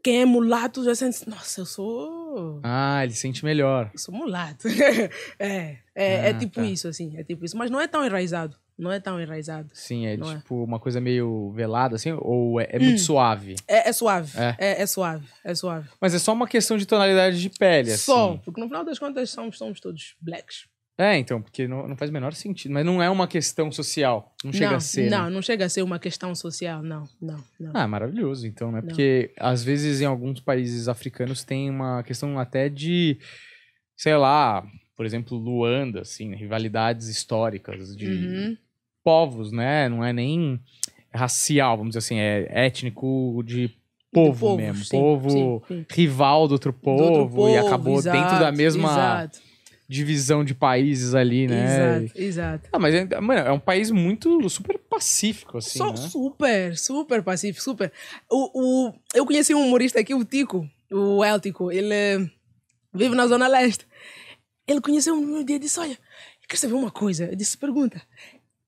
quem é mulato já sente. Nossa, eu sou ah, ele sente melhor. Eu sou mulato. [LAUGHS] É, é, é, ah, é tipo tá. isso, assim. É tipo isso. Mas não é tão enraizado. Não é tão enraizado. Sim, é não é. tipo é. uma coisa meio velada, assim, ou é, é muito hum, suave? É, é suave. É. é suave, é suave. Mas é só uma questão de tonalidade de pele, só, assim. Só, porque no final das contas somos, somos todos blacks. É, então, porque não, não faz o menor sentido. Mas não é uma questão social. Não chega a ser. Não, né? não chega a ser uma questão social, não, não, não. Ah, é maravilhoso, então, né? Não. Porque às vezes em alguns países africanos tem uma questão até de, sei lá, por exemplo, Luanda, assim, rivalidades históricas de uhum. povos, né? Não é nem racial, vamos dizer assim, é étnico de povo, povo mesmo. Sim, povo sim, sim. rival do outro povo, do outro povo e acabou exato, dentro da mesma. Exato divisão de países ali, né? Exato, exato. Ah, mas é, mano, é um país muito super pacífico, assim. Só né? super, super pacífico, super. O, o, eu conheci um humorista aqui, o Tico, o Éltico, ele vive na Zona Leste. Ele conheceu um dia e disse: Olha, quer saber uma coisa. Eu disse: Pergunta.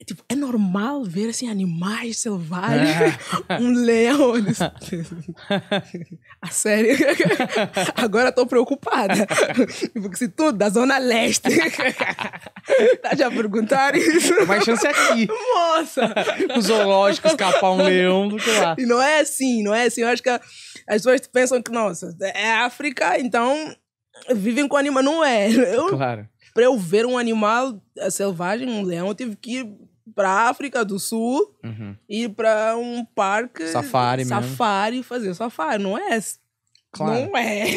Tipo, é normal ver assim animais selvagens, é. [LAUGHS] um leão. [LAUGHS] A sério, [LAUGHS] agora tô preocupada. Porque se tudo da Zona Leste. Tá já perguntar isso? Mais chance aqui. Moça! O zoológico escapar um leão do que lá. E não é assim, não é assim. Eu acho que as pessoas pensam que, nossa, é África, então vivem com animais. Não é. Eu, claro para eu ver um animal eh, selvagem, um leão, eu tive que ir para África do Sul, uhum. ir para um parque. Safari, Safari, mesmo. fazer safari. Não é Claro. Não é.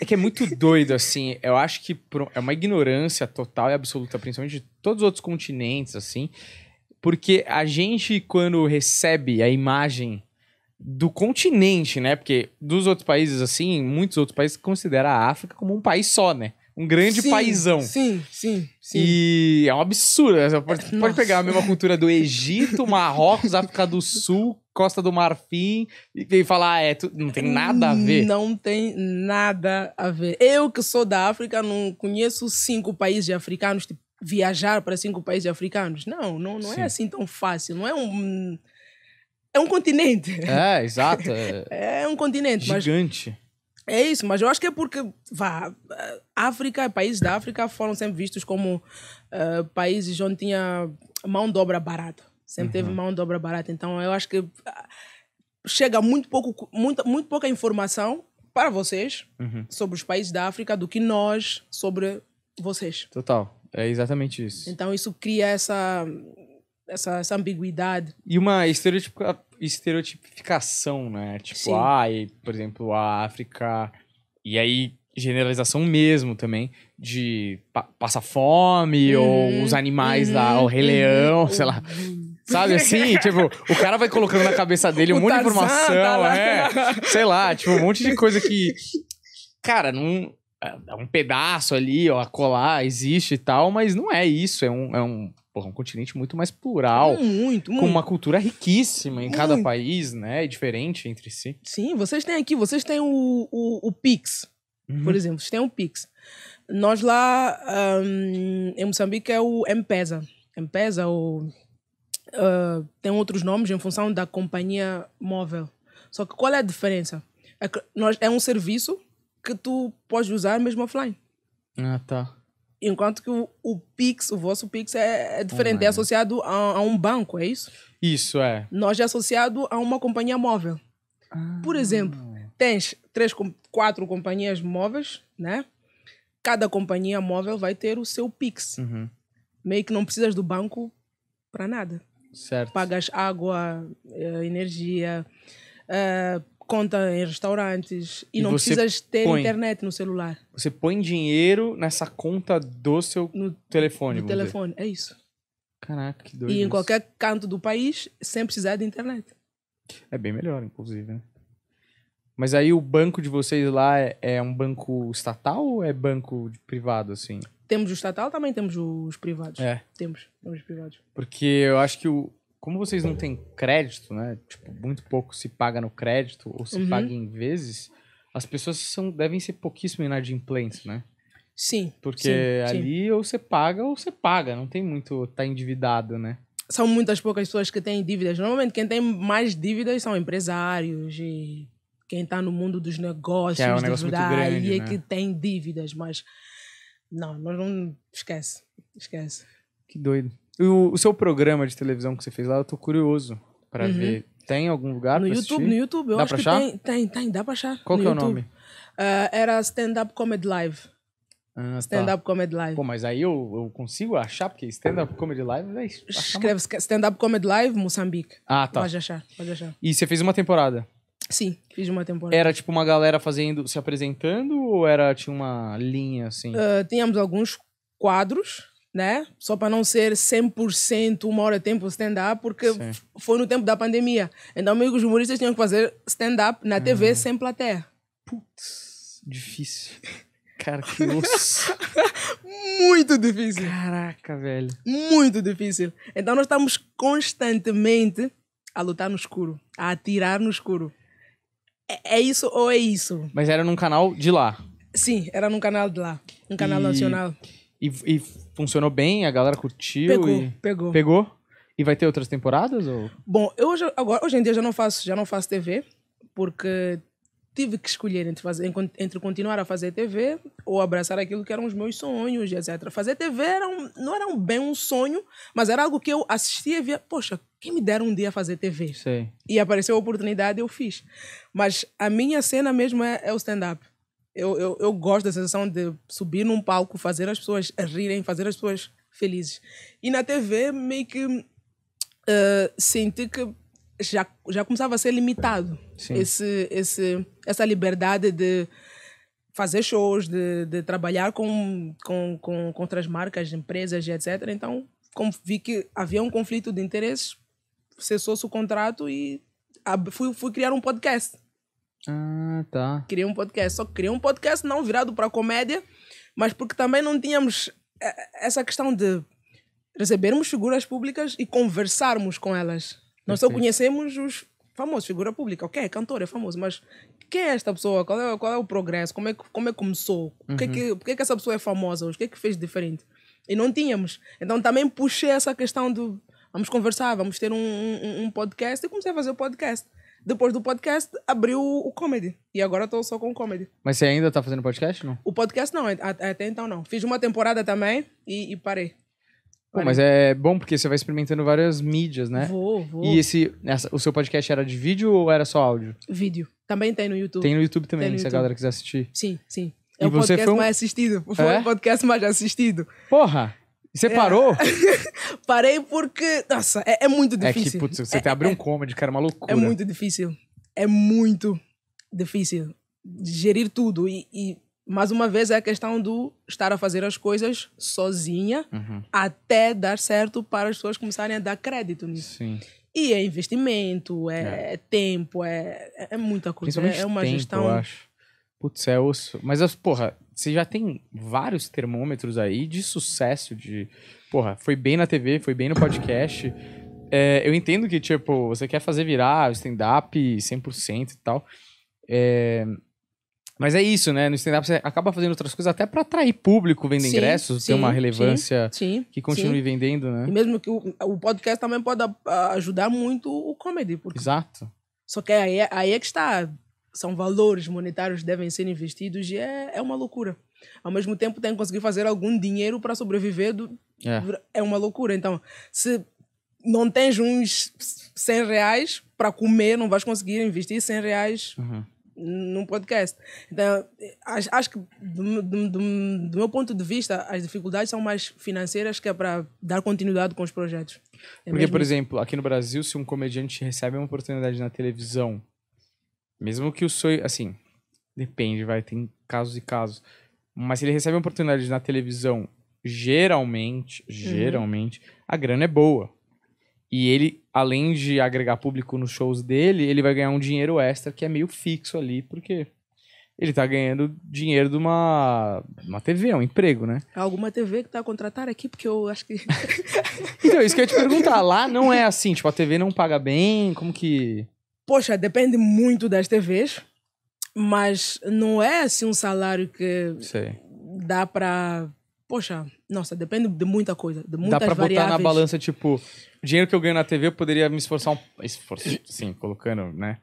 É que é muito doido, assim. Eu acho que é uma ignorância total e absoluta, principalmente de todos os outros continentes, assim. Porque a gente, quando recebe a imagem do continente, né? Porque dos outros países, assim, muitos outros países consideram a África como um país só, né? um grande sim, paizão. Sim, sim, sim. E é um absurdo. Né? Você pode, é, pode pegar a mesma cultura do Egito, [LAUGHS] Marrocos, África do Sul, Costa do Marfim e, falar, ah, é, tu, não tem nada a ver. Não tem nada a ver. Eu que sou da África, não conheço cinco países africanos, tipo, viajar para cinco países africanos. Não, não, não é assim tão fácil. Não é um. É um continente. É, exato. É, [LAUGHS] é um continente. Gigante. Mas é isso, mas eu acho que é porque, vá, África, países da África foram sempre vistos como uh, países onde tinha mão de obra barata. Sempre uhum. teve mão de obra barata. Então, eu acho que ah, chega muito, pouco, muito, muito pouca informação para vocês uhum. sobre os países da África do que nós sobre vocês. Total, é exatamente isso. Então, isso cria essa, essa, essa ambiguidade. E uma estereotipa, estereotipificação, né? Tipo, ah, e, por exemplo, a África. E aí, generalização mesmo também, de pa passa fome, uhum, ou os animais uhum, lá, o Rei uhum, Leão, sei lá. Sabe assim? [LAUGHS] tipo, o cara vai colocando na cabeça dele um o monte de tá informação, tá lá, é. sei lá, tipo, um monte de coisa que. Cara, não. É, é um pedaço ali, ó, colar, existe e tal, mas não é isso. É um, é um porra, um continente muito mais plural. Muito, muito. Com uma cultura riquíssima em muito. cada país, né? E diferente entre si. Sim, vocês têm aqui, vocês têm o, o, o Pix, uhum. por exemplo, vocês têm o Pix. Nós lá um, em Moçambique é o M-Pesa. ou. Uh, ah, tem outros nomes em função da companhia móvel. Só que qual é a diferença? É, que nós, é um serviço que tu podes usar mesmo offline. Ah, tá. Enquanto que o, o Pix, o vosso Pix é, é diferente, é Online. é associado a, a, um banco, é isso? Isso, é. Nós é associado a uma companhia móvel. Ah. Por exemplo, tens três, quatro companhias móveis, né? Cada companhia móvel vai ter o seu Pix. Uhum. Meio que não precisas do banco para nada. Certo. Pagas água, eh, energia, eh, conta em restaurantes e, e não precisas ter põe, internet no celular. Você põe dinheiro nessa conta do seu no, telefone. No telefone, dizer. é isso. Caraca, que doido. E em qualquer canto do país, sem precisar de internet. É bem melhor, inclusive, né? Mas aí o banco de vocês lá é, é um banco estatal ou é banco privado, assim? Temos o estatal, também temos os privados. É. Temos, temos os privados. Porque eu acho que o, como vocês não têm crédito, né? Tipo, muito pouco se paga no crédito ou se uhum. paga em vezes, as pessoas são, devem ser pouquíssimo inadimplentes, né? Sim. Porque sim, ali sim. ou você paga ou você paga, não tem muito tá endividado, né? São muitas poucas pessoas que têm dívidas. Normalmente quem tem mais dívidas são empresários e quem está no mundo dos negócios, que é um negócio muito grande, é né? que tem dívidas, mas não, não, não esquece, esquece. Que doido. O, o, seu programa de televisão que você fez lá, eu tô curioso para uhum. ver. Tem algum lugar no pra YouTube, assistir? No YouTube, eu dá acho pra achar? Tem, tem, tem, dá pra achar. Qual no que é o nome? Uh, era Stand Up Comedy Live. Ah, tá. stand-up Comedy Live. Pô, mas aí eu, eu consigo achar, porque Stand-up Comedy Live... isso. Escreve Stand-up Comedy Live Moçambique. Ah, tá. Pode achar, pode achar. E você fez uma temporada? Sim, fiz uma temporada. Era tipo uma galera fazendo, se apresentando ou era tinha uma linha assim? Uh, tínhamos alguns quadros né? Só para não ser 100% uma hora de tempo stand-up, porque Sim. foi no tempo da pandemia. Então, meio que os humoristas tinham que fazer stand-up na TV uhum. sem plateia. Putz, difícil. Cara, que [LAUGHS] Muito difícil. Caraca, velho. Muito difícil. Então, nós estamos constantemente a lutar no escuro, a atirar no escuro. É, é isso ou é isso? Mas era num canal de lá? Sim, era num canal de lá. Um canal e... nacional. E, e funcionou bem, a galera curtiu. Pegou, e... pegou. Pegou? E vai ter outras temporadas? Ou? Bom, eu hoje, agora, hoje em dia já não faço, já não faço TV, porque tive que escolher entre, fazer, entre continuar a fazer TV ou abraçar aquilo que eram os meus sonhos, etc. Fazer TV era um, não era um bem um sonho, mas era algo que eu assistia e via, poxa, quem me dera um dia fazer TV? Sei. E apareceu a oportunidade eu fiz. Mas a minha cena mesmo é, é o stand-up. Eu, eu, eu gosto da sensação de subir num palco, fazer as pessoas rirem, fazer as pessoas felizes. E na TV, meio que uh, senti que já, já começava a ser limitado esse, esse, essa liberdade de fazer shows, de, de trabalhar com, com, com, com outras marcas, empresas e etc. Então, como vi que havia um conflito de interesses, cessou-se o contrato e fui, fui criar um podcast. Ah, tá. Queria um podcast. Só que um podcast não virado para comédia, mas porque também não tínhamos eh, essa questão de recebermos figuras públicas e conversarmos com elas. Nós só conhecemos os famosos, figura pública. Ok, cantor é famoso, mas quem é esta pessoa? Qual é, qual é o progresso? Como é, como é que começou? Uhum. que é que, uhum. por que é que essa pessoa é famosa? O que é que fez diferente? E não tínhamos. Então também puxei essa questão do vamos conversar, vamos ter um, um, um podcast e comecei a fazer o podcast. Depois do podcast, abriu o comedy. E agora estou só com o comedy. Mas você ainda está fazendo podcast, não? O podcast não, é, é, até então não. Fiz uma temporada também e, e parei. Pô, mas é bom porque você vai experimentando várias mídias, né? Vou, vou. E esse, essa, o seu podcast era de vídeo ou era só áudio? Vídeo. Também tem no YouTube. Tem no YouTube também, no se a galera quiser assistir. Sim, sim. É e o podcast um... mais assistido. Foi [LAUGHS] é? o podcast mais assistido. Porra! E você é. parou? [LAUGHS] Parei porque, nossa, é, é muito difícil. É que, putz, você até é, abrir um é. comedy, cara, é uma loucura. É muito difícil. É muito difícil gerir tudo. E, e, mais uma vez, é a questão do estar a fazer as coisas sozinha uhum. até dar certo para as pessoas começarem a dar crédito nisso. Sim. E é investimento, é, é. tempo, é, é muita coisa. É uma tempo, gestão. Eu acho. Putz, é osso. Mas, as, porra, você já tem vários termômetros aí de sucesso, de. Porra, foi bem na TV, foi bem no podcast. É, eu entendo que, tipo, você quer fazer virar stand-up 100% e tal. É, mas é isso, né? No stand-up você acaba fazendo outras coisas até para atrair público, vender ingressos, sim, ter uma relevância sim, sim, que continue vendendo, né? E mesmo que o, o podcast também pode ajudar muito o comedy. Porque... Exato. Só que aí, é, aí é que está são valores monetários que devem ser investidos e é, é uma loucura. Ao mesmo tempo, tem que conseguir fazer algum dinheiro para sobreviver. Do, é. é uma loucura. Então, se não tens uns 100 reais para comer, não vais conseguir investir 100 reais uhum. num podcast. Então, acho, acho que, do, do, do, do, meu ponto de vista, as dificuldades são mais financeiras que é para dar continuidade com os projetos. É Porque, mesmo... por exemplo, aqui no Brasil, se um comediante recebe uma oportunidade na televisão mesmo que o sonho, assim, depende, vai, tem casos e casos. Mas se ele recebe oportunidades na televisão, geralmente, uhum. geralmente, uhum. a grana é boa. E ele, além de agregar público nos shows dele, ele vai ganhar um dinheiro extra que é meio fixo ali, porque ele tá ganhando dinheiro de uma, uma TV, um emprego, né? Alguma TV que tá contratada aqui, porque eu acho que. [LAUGHS] então, isso que eu ia te perguntar. Lá não é assim, tipo, a TV não paga bem, como que. Poxa, depende muito das TVs, mas não é assim um salário que Sei. dá para. Poxa, nossa, depende de muita coisa, de muitas Dá pra variáveis. botar na balança, tipo, o dinheiro que eu ganho na TV eu poderia me esforçar um... Esforço, sim, colocando, né?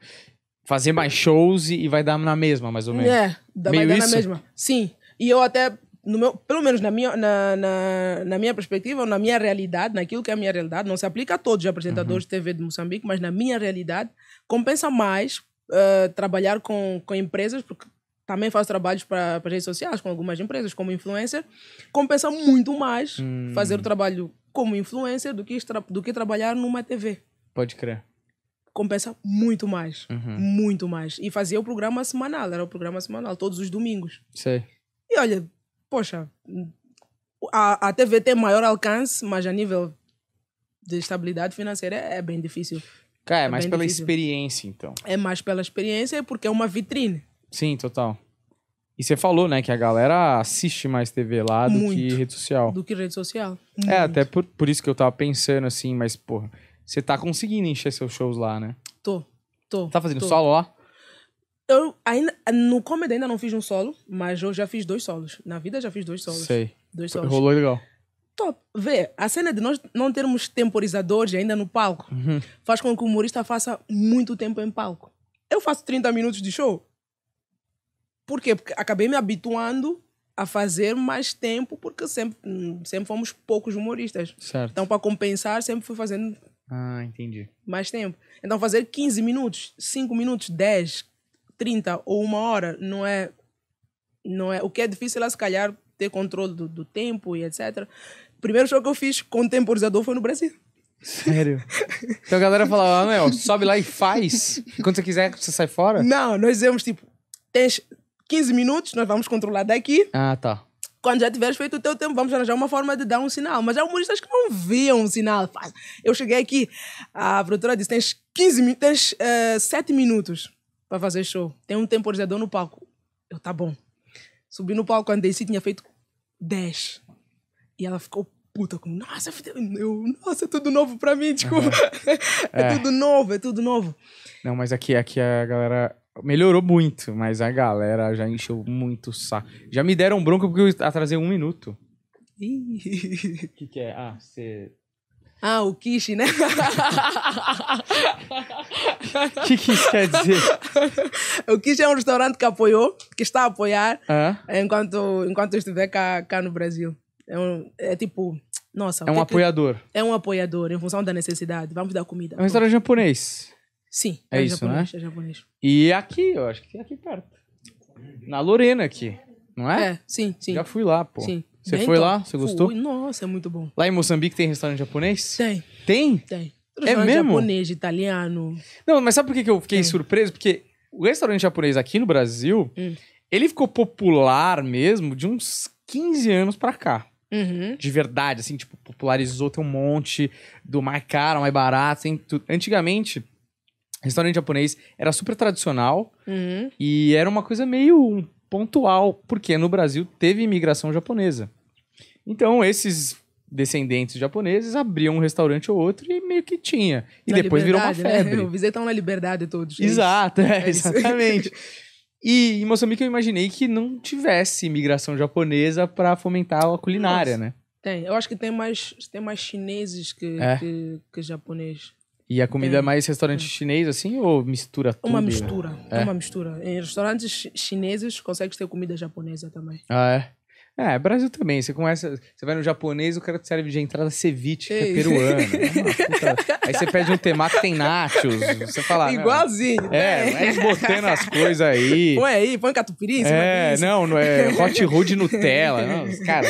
Fazer mais shows e vai dar na mesma, mais ou menos. É, dá, vai dar isso? na mesma. Sim, e eu até meu, pelo menos na minha, na, na, na, minha perspectiva, na minha realidade, naquilo que é a minha realidade, não se aplica a todos os apresentadores uhum. de TV de Moçambique, mas na minha realidade, compensa mais uh, trabalhar com, com empresas, porque também faço trabalhos para, para redes sociais com algumas empresas, como influencer. Compensa muito mais hum. fazer o trabalho como influencer do que, do que trabalhar numa TV. Pode crer compensa muito mais. Uhum. Muito mais. E fazia o programa semanal, era o programa semanal, todos os domingos. Sei. E olha, poxa, a, a TV tem maior alcance, mas a nível de estabilidade financeira é, é bem difícil. Cara, é, é mais pela difícil. experiência, então. É mais pela experiência porque é uma vitrine. Sim, total. E você falou, né, que a galera assiste mais TV lá do Muito. que rede social. Do que rede social. É, Muito. É, até por, por isso que eu tava pensando assim, mas, porra, você tá conseguindo encher seus shows lá, né? Tô, tô. Tá fazendo tô. solo lá? Eu ainda. No comedy ainda não fiz um solo, mas eu já fiz dois solos. Na vida já fiz dois solos. Sei. Dois solos. Rolou legal. Top. Vê, a cena de nós não termos temporizadores ainda no palco uhum. faz com que o humorista faça muito tempo em palco. Eu faço 30 minutos de show. Por quê? Porque acabei me habituando a fazer mais tempo, porque sempre, sempre fomos poucos humoristas. Certo. Então, para compensar, sempre fui fazendo. Ah, entendi. Mais tempo. Então, fazer 15 minutos, 5 minutos, 10, 30 ou uma hora não é, não é. O que é difícil é, se calhar, ter controle do, do tempo e etc. O primeiro show que eu fiz com temporizador foi no Brasil. Sério? Então a galera falava, ah, meu, sobe lá e faz. Quando você quiser, você sai fora? Não, nós dizemos tipo, tens 15 minutos, nós vamos controlar daqui. Ah, tá. Quando já tiveres feito o teu tempo, vamos arranjar uma forma de dar um sinal. Mas há humoristas que não viam um sinal. Eu cheguei aqui, a produtora disse: tens 15 tens uh, eh, 7 minutos para fazer show. Tem um temporizador no palco. Eu, tá bom. Subi no palco, andei, se tinha feito 10. E ela ficou puta, como, nossa, eu, nossa, é tudo novo pra mim, desculpa. Tipo, uhum. [LAUGHS] É, é, tudo novo, é tudo novo. Não, mas aqui, aqui a galera melhorou muito, mas a galera já encheu muito o saco. Já me deram bronca porque eu atrasei um minuto. O que, que é? Ah, você ah, o quiche, né? O [LAUGHS] que, que isso quer dizer? o quiche é um restaurante que apoiou, que está a apoiar, ah. enquanto, enquanto eu estiver cá, cá no Brasil. É, um, é tipo, nossa. É um que é apoiador. Que... É um apoiador, em função da necessidade. Vamos dar comida. É um restaurante japonês. Sim. É, é isso, né? japonês, né? É japonês. E aqui, eu acho que é aqui perto. Na Lorena aqui, não é? É, sim, sim. Já fui lá, pô. Sim. Você foi lá? Você gostou? Fui. Nossa, é muito bom. Lá em Moçambique tem restaurante japonês? Tem. Tem? Tem. É mesmo? japonês, italiano. Não, mas sabe por que eu fiquei tem. Hum. surpreso? Porque o restaurante japonês aqui no Brasil, hum. ele ficou popular mesmo de uns 15 anos pra cá. Uhum. De verdade, assim, tipo, popularizou, tem um monte do mais caro, mais barato, assim, Antigamente, restaurante japonês era super tradicional uhum. e era uma coisa meio pontual, porque no Brasil teve imigração japonesa. Então, esses descendentes japoneses abriam um restaurante ou outro e meio que tinha. E na depois virou uma né? febre. Né? [LAUGHS] Visitam na liberdade todos. Exato, é, é exatamente. e em Moçambique eu imaginei que não tivesse imigração japonesa para fomentar a culinária, Nossa. né? Tem. Eu acho que tem mais, tem mais chineses que, é. que, que japonês. E a comida é mais restaurante chinês, assim, ou mistura tudo? Uma mistura, é. uma mistura. Em restaurantes chineses consegues ter comida japonesa também. Ah, é? É, Brasil também. Você começa. Você vai no japonês, o cara te serve de entrada ceviche, que é peruano. É né? aí você pede um temaki, tem nachos. Você fala. Ah, Igualzinho. é, né? vai botando as coisas aí. Põe aí, põe catupiry. É, não, não é hot road Nutella. Não, cara,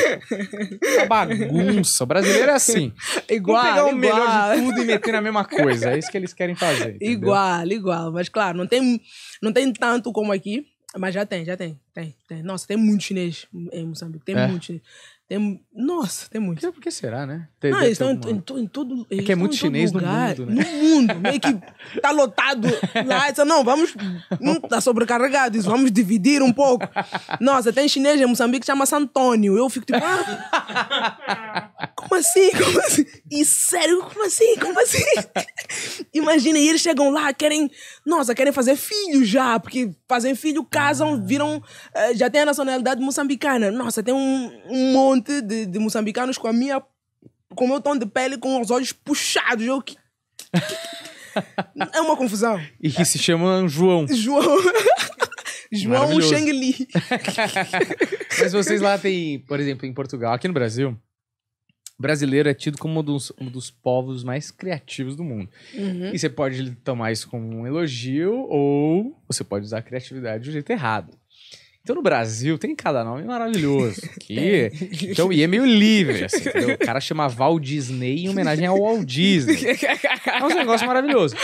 é bagunça. O brasileiro é assim. Igual. pegar o igual. melhor de tudo e meter na mesma coisa. É isso que eles querem fazer. Entendeu? Igual, igual. Mas claro, não tem, não tem tanto como aqui. Mas já tem, já tem, tem, tem. Nossa, tem muito chinês em Moçambique, tem é. muito chinês. Tem, nossa, tem muito. Por que, por que será, né? não, eles estão em, em, é é em, todo. É que é muito chinês lugar, no mundo, né? No mundo, meio que tá lotado [LAUGHS] lá. Disse, não, vamos. Não tá sobrecarregado isso, vamos dividir um pouco. Nossa, tem chinês em Moçambique que chama Santônio. Eu fico tipo, ah, como assim? Como assim? E sério, como assim? Como assim? [LAUGHS] Imagina, e eles chegam lá, querem. Nossa, querem fazer filho já, porque fazem filho, casam, ah. viram. Eh, já tem a nacionalidade moçambicana. Nossa, tem um, um monte de, de moçambicanos com a minha com o meu tom de pele, com os olhos puxados. Eu, que, é uma confusão. E que se chama João. João. [LAUGHS] João Cheng Li. [LAUGHS] Mas vocês lá têm, por exemplo, em Portugal, aqui no Brasil, brasileiro é tido como um dos, um dos povos mais criativos do mundo. Uhum. E você pode tomar isso como um elogio ou você pode usar a criatividade do jeito errado. Então no Brasil tem cada nome maravilhoso. [LAUGHS] então, e é meio livre, assim, entendeu? O cara chama Walt Disney em homenagem ao Walt Disney. É um negócio maravilhoso.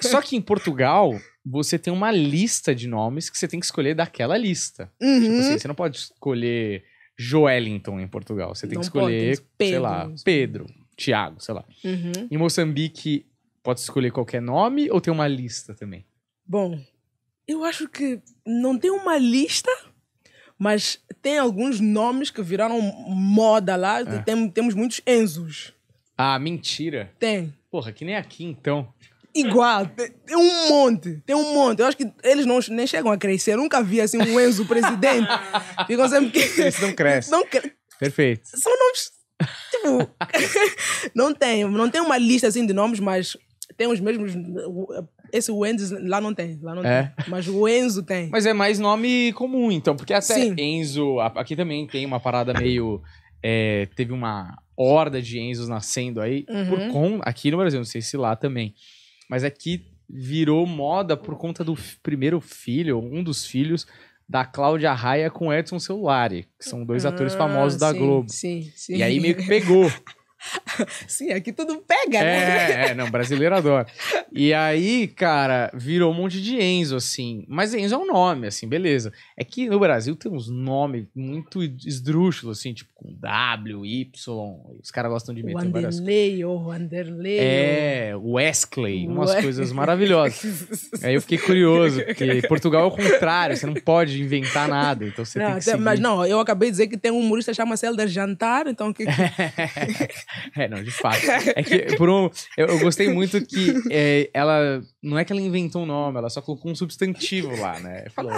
Só que em Portugal, você tem uma lista de nomes que você tem que escolher daquela lista. Uhum. Tipo assim, você não pode escolher Joelinton em Portugal. Você tem não que escolher, pode, Pedro. sei lá, Pedro, Tiago, sei lá. Uhum. Em Moçambique, pode escolher qualquer nome ou tem uma lista também? Bom, eu acho que não tem uma lista, mas tem alguns nomes que viraram moda lá. É. Tem, temos muitos Enzos. Ah, mentira. Tem. Porra, que nem aqui então. Igual, tem, tem um monte, tem um monte. Eu acho que eles não, nem chegam a crescer. Eu nunca vi assim um Enzo presidente. [LAUGHS] Ficam sempre que. Eles não crescem. Não cre... Perfeito. São nomes. Tipo. [LAUGHS] não tem, não tem uma lista assim de nomes, mas tem os mesmos esse Wendes lá não tem, lá não é. tem. Mas o Enzo tem. Mas é mais nome comum, então, porque até Sim. Enzo, aqui também tem uma parada meio. É, teve uma horda de Enzos nascendo aí, uhum. por com, aqui no Brasil, não sei se lá também. Mas aqui é virou moda por conta do primeiro filho, um dos filhos da Cláudia Raia com Edson Celulari, que são dois ah, atores famosos da Globo. Sim, sim. E aí meio que pegou. [LAUGHS] [LAUGHS] Sim, aqui tudo pega, né? É, é, não, brasileiro adora. E aí, cara, virou um monte de Enzo, assim. Mas Enzo é um nome, assim, beleza. É que no Brasil tem uns nomes muito esdrúxulos, assim, tipo com W, Y. Os caras gostam de meter várias coisas. ou Wanderlei. É, Wesley, umas coisas maravilhosas. [LAUGHS] aí eu fiquei curioso, porque Portugal é o contrário, você não pode inventar nada, então você não, tem que Mas não, eu acabei de dizer que tem um humorista chamado Celder Jantar, então que... [LAUGHS] [LAUGHS] É, não, de fato. É que por um, eu, eu gostei muito que é, ela. Não é que ela inventou um nome, ela só colocou um substantivo lá, né? Falou,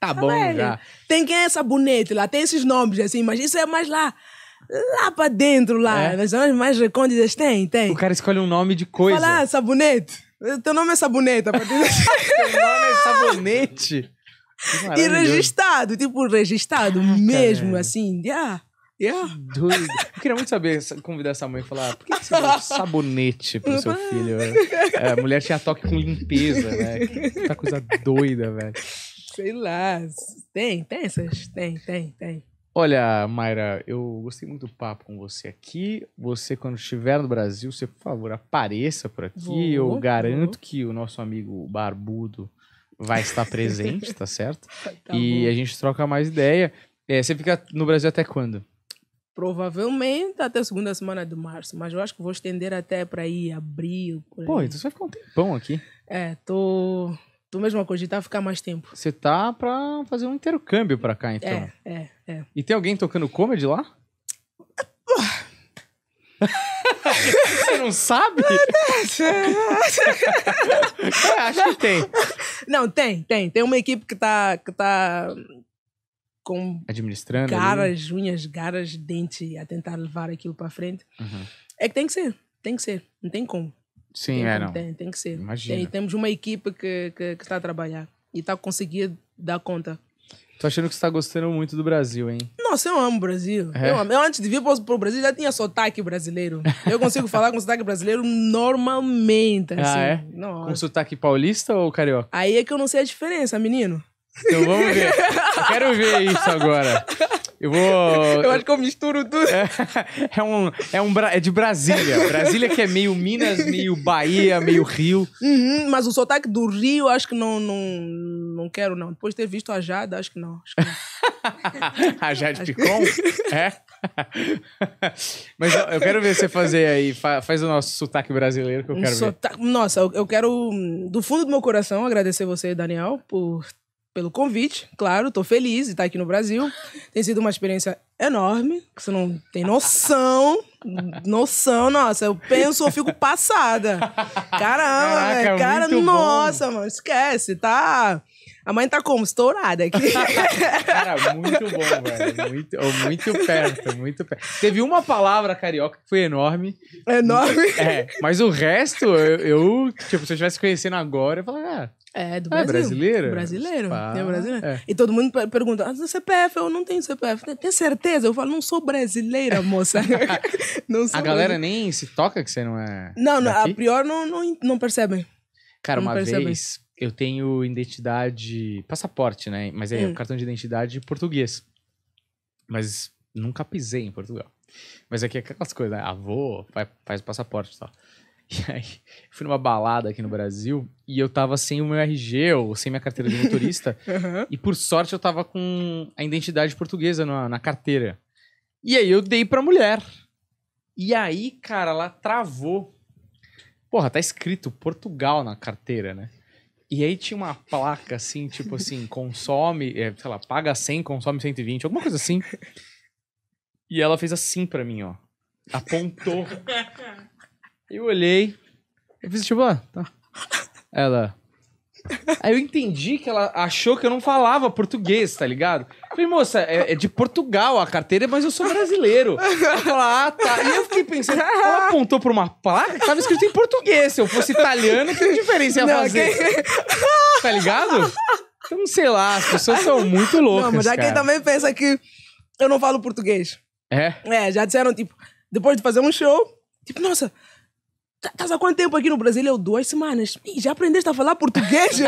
tá bom já. Tem quem é essa lá, tem esses nomes assim, mas isso é mais lá lá pra dentro, lá. É? Nas né? zonas mais recônditas tem, tem. O cara escolhe um nome de coisa. Fala, ah, sabonete. Teu nome é sabonete. [LAUGHS] Teu nome é sabonete? E registrado, tipo, registrado é. assim, ah, mesmo, cara. assim. Ah, Yeah. Que doido. Eu queria muito saber, convidar essa mãe e falar, ah, por que, você você [LAUGHS] deu sabonete pro seu filho? É, a mulher tinha toque com limpeza, né? Que tá coisa doida, velho. Sei lá. Tem, tem essas. Tem, tem, tem. Olha, Mayra, eu gostei muito do papo com você aqui. Você, quando estiver no Brasil, você, por favor, apareça por aqui. Vou, eu garanto vou. que o nosso amigo Barbudo vai estar presente, tá certo? [LAUGHS] Tá e bom. a gente troca mais ideia. É, você fica no Brasil até quando? Provavelmente até a segunda semana de março, mas eu acho que vou estender até para ir abril. Por aí. Pô, então você vai ficar um tempão aqui. É, tô, tô mesmo a cogitar tá, ficar mais tempo. Você tá para fazer um intercâmbio para cá, então. É, é, é. E tem alguém tocando comedy lá? [LAUGHS] Você não sabe? É, acho que tem. Não, tem, tem. Tem uma equipe que tá, que tá com Administrando garas, ali. unhas, garas, dente a tentar levar aquilo para frente. Uhum. É que tem que ser, tem que ser, não tem como. Sim, tem, é, não. Tem, tem que ser. Imagina. Tem, temos uma equipe que, que, que está a trabalhar e está conseguindo dar conta. Tô achando que você está gostando muito do Brasil, hein? Nossa, eu amo o Brasil. É. Eu, eu antes de vir para o Brasil já tinha sotaque brasileiro. Eu consigo falar com sotaque brasileiro normalmente. Ah, assim. Ah, é? Nossa. Com sotaque paulista ou carioca? Aí é que eu não sei a diferença, menino. Então vamos ver. Eu quero ver isso agora. Eu vou. Eu acho que eu misturo tudo. É, é um, é um é de Brasília. Brasília que é meio Minas, meio Bahia, meio Rio. Uhum, mas o sotaque do Rio acho que não, não, não quero não. Depois de ter visto a Jada, acho que não. Acho que não. [LAUGHS] a Jade acho... Picon? É. mas eu, eu quero ver você fazer aí. Fa faz o nosso sotaque brasileiro que eu quero um ver. Nossa, eu, eu quero hum, do fundo do meu coração agradecer você, Daniel, por pelo convite, claro, estou feliz de estar aqui no Brasil. Tem sido uma experiência enorme, que você não tem noção. Noção, nossa, eu penso, eu fico passada. Caramba, Caraca, cara, nossa, mano, esquece, tá? A mãe tá como? Estourada aqui. [LAUGHS] Cara, muito bom, velho. Muito, oh, muito perto, muito perto. Teve uma palavra carioca que foi enorme. Enorme? É, mas o resto, eu, eu tipo, se eu estivesse conhecendo agora, eu falava, ah, é, do é Brasil. É brasileiro? Brasileiro. Pá, é brasileiro. É. E todo mundo pergunta: ah, seu CPF? Eu não tenho CPF. Tem certeza? Eu falo: não sou brasileira, moça. [LAUGHS] não sou a galera brasileira. nem se toca que você não é. Não, não a priori não, não, não percebem. Cara, não uma vez, eu tenho identidade. passaporte, né? Mas é hum. cartão de identidade português. Mas nunca pisei em Portugal. Mas aqui é, é aquelas coisas, né? Avô faz o passaporte e tal. [LAUGHS] E aí, fui numa balada aqui no Brasil e eu tava sem o meu RG ou sem minha carteira de motorista. uhum. [LAUGHS] E por sorte eu tava com a identidade portuguesa na, na carteira. E aí eu dei pra mulher. E aí, cara, ela travou. Porra, tá escrito Portugal na carteira, né? E aí tinha uma placa assim, tipo assim, [LAUGHS] consome, é, sei lá, paga 100, consome 120, alguma coisa assim. [LAUGHS] E ela fez assim pra mim, ó. Apontou. Eu olhei. Eu fiz tipo, ah, tá. Ela, Aí eu entendi que ela achou que eu não falava português, tá ligado? Falei, moça, é, é de Portugal a carteira, mas eu sou brasileiro. Ela, ah, tá. E eu fiquei pensando, ela apontou pra uma placa que tava escrito em português. Se eu fosse italiano, que diferença ia fazer? Tá ligado? Então, sei lá, as pessoas são muito loucas. Não, mas já é quem também pensa que eu não falo português. É? É, já disseram, tipo, depois de fazer um show, tipo, nossa, Estás há tá, quanto tempo aqui no Brasil? Eu, duas semanas. já aprendeste a falar português?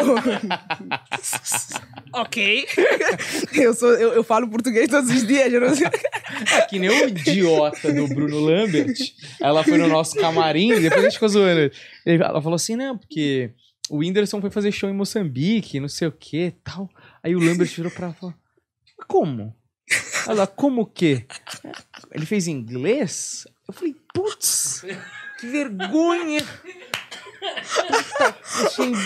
[LAUGHS] ok. [LAUGHS] eu, sou, eu, eu, falo português todos os dias. Eu não sei. É que nem o idiota do Bruno Lambert. Ela foi no nosso camarim, depois a gente ficou zoando. Ela falou assim, não, porque o Whindersson foi fazer show em Moçambique, não sei o que tal. Aí o Lambert virou pra ela e falou, como? Ela, como o quê? Ele fez inglês? Eu falei, putz... Que vergonha! Puxa,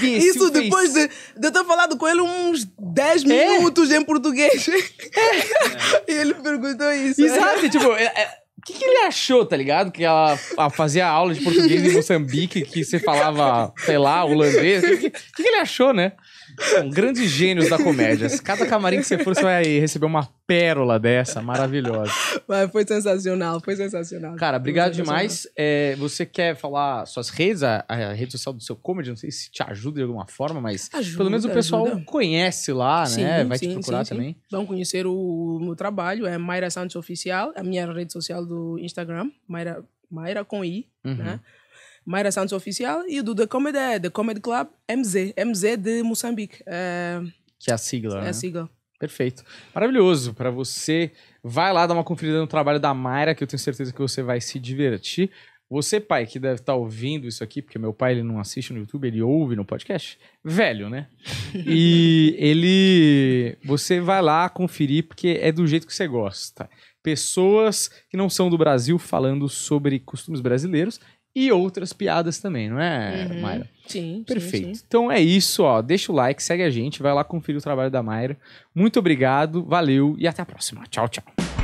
Isso depois de, de eu ter falado com ele uns 10 é? minutos é? em português. É. E ele perguntou isso. Exato, tipo, é, é, o é, que, que, ele achou, tá ligado? Que ela a, fazia aula de português em Moçambique, que você falava, sei lá, holandês. O que, que, que ele achou, né? São grandes gênios da comédia. Cada camarim que você for, você vai receber uma pérola dessa, maravilhosa. Mas foi sensacional, foi sensacional. Cara, obrigado demais. É, você quer falar suas redes, a, a, rede social do seu comedy? Não sei se te ajuda de alguma forma, mas ajuda, pelo menos o pessoal ajuda. conhece lá, né? sim, né? Vai sim, te procurar sim, também. Vão conhecer o, meu trabalho, é Mayra Santos Oficial, é a minha rede social do Instagram, Mayra, Mayra com I, né? uhum. né? Mayra Santos Oficial e o do The Comedy The Comedy Club MZ, MZ de Moçambique. É... Que é a sigla, É né? a sigla. Perfeito. Maravilhoso. Para você, vai lá dar uma conferida no trabalho da Mayra, que eu tenho certeza que você vai se divertir. Você, pai, que deve estar tá ouvindo isso aqui, porque meu pai ele não assiste no YouTube, ele ouve no podcast. Velho, né? E [LAUGHS] ele. Você vai lá conferir, porque é do jeito que você gosta. Pessoas que não são do Brasil falando sobre costumes brasileiros e outras piadas também, não é, uhum. Mayra? Sim. Perfeito. Sim, sim. Então é isso, ó. Deixa o like, segue a gente, vai lá conferir o trabalho da Mayra. Muito obrigado, valeu e até a próxima. Tchau, tchau.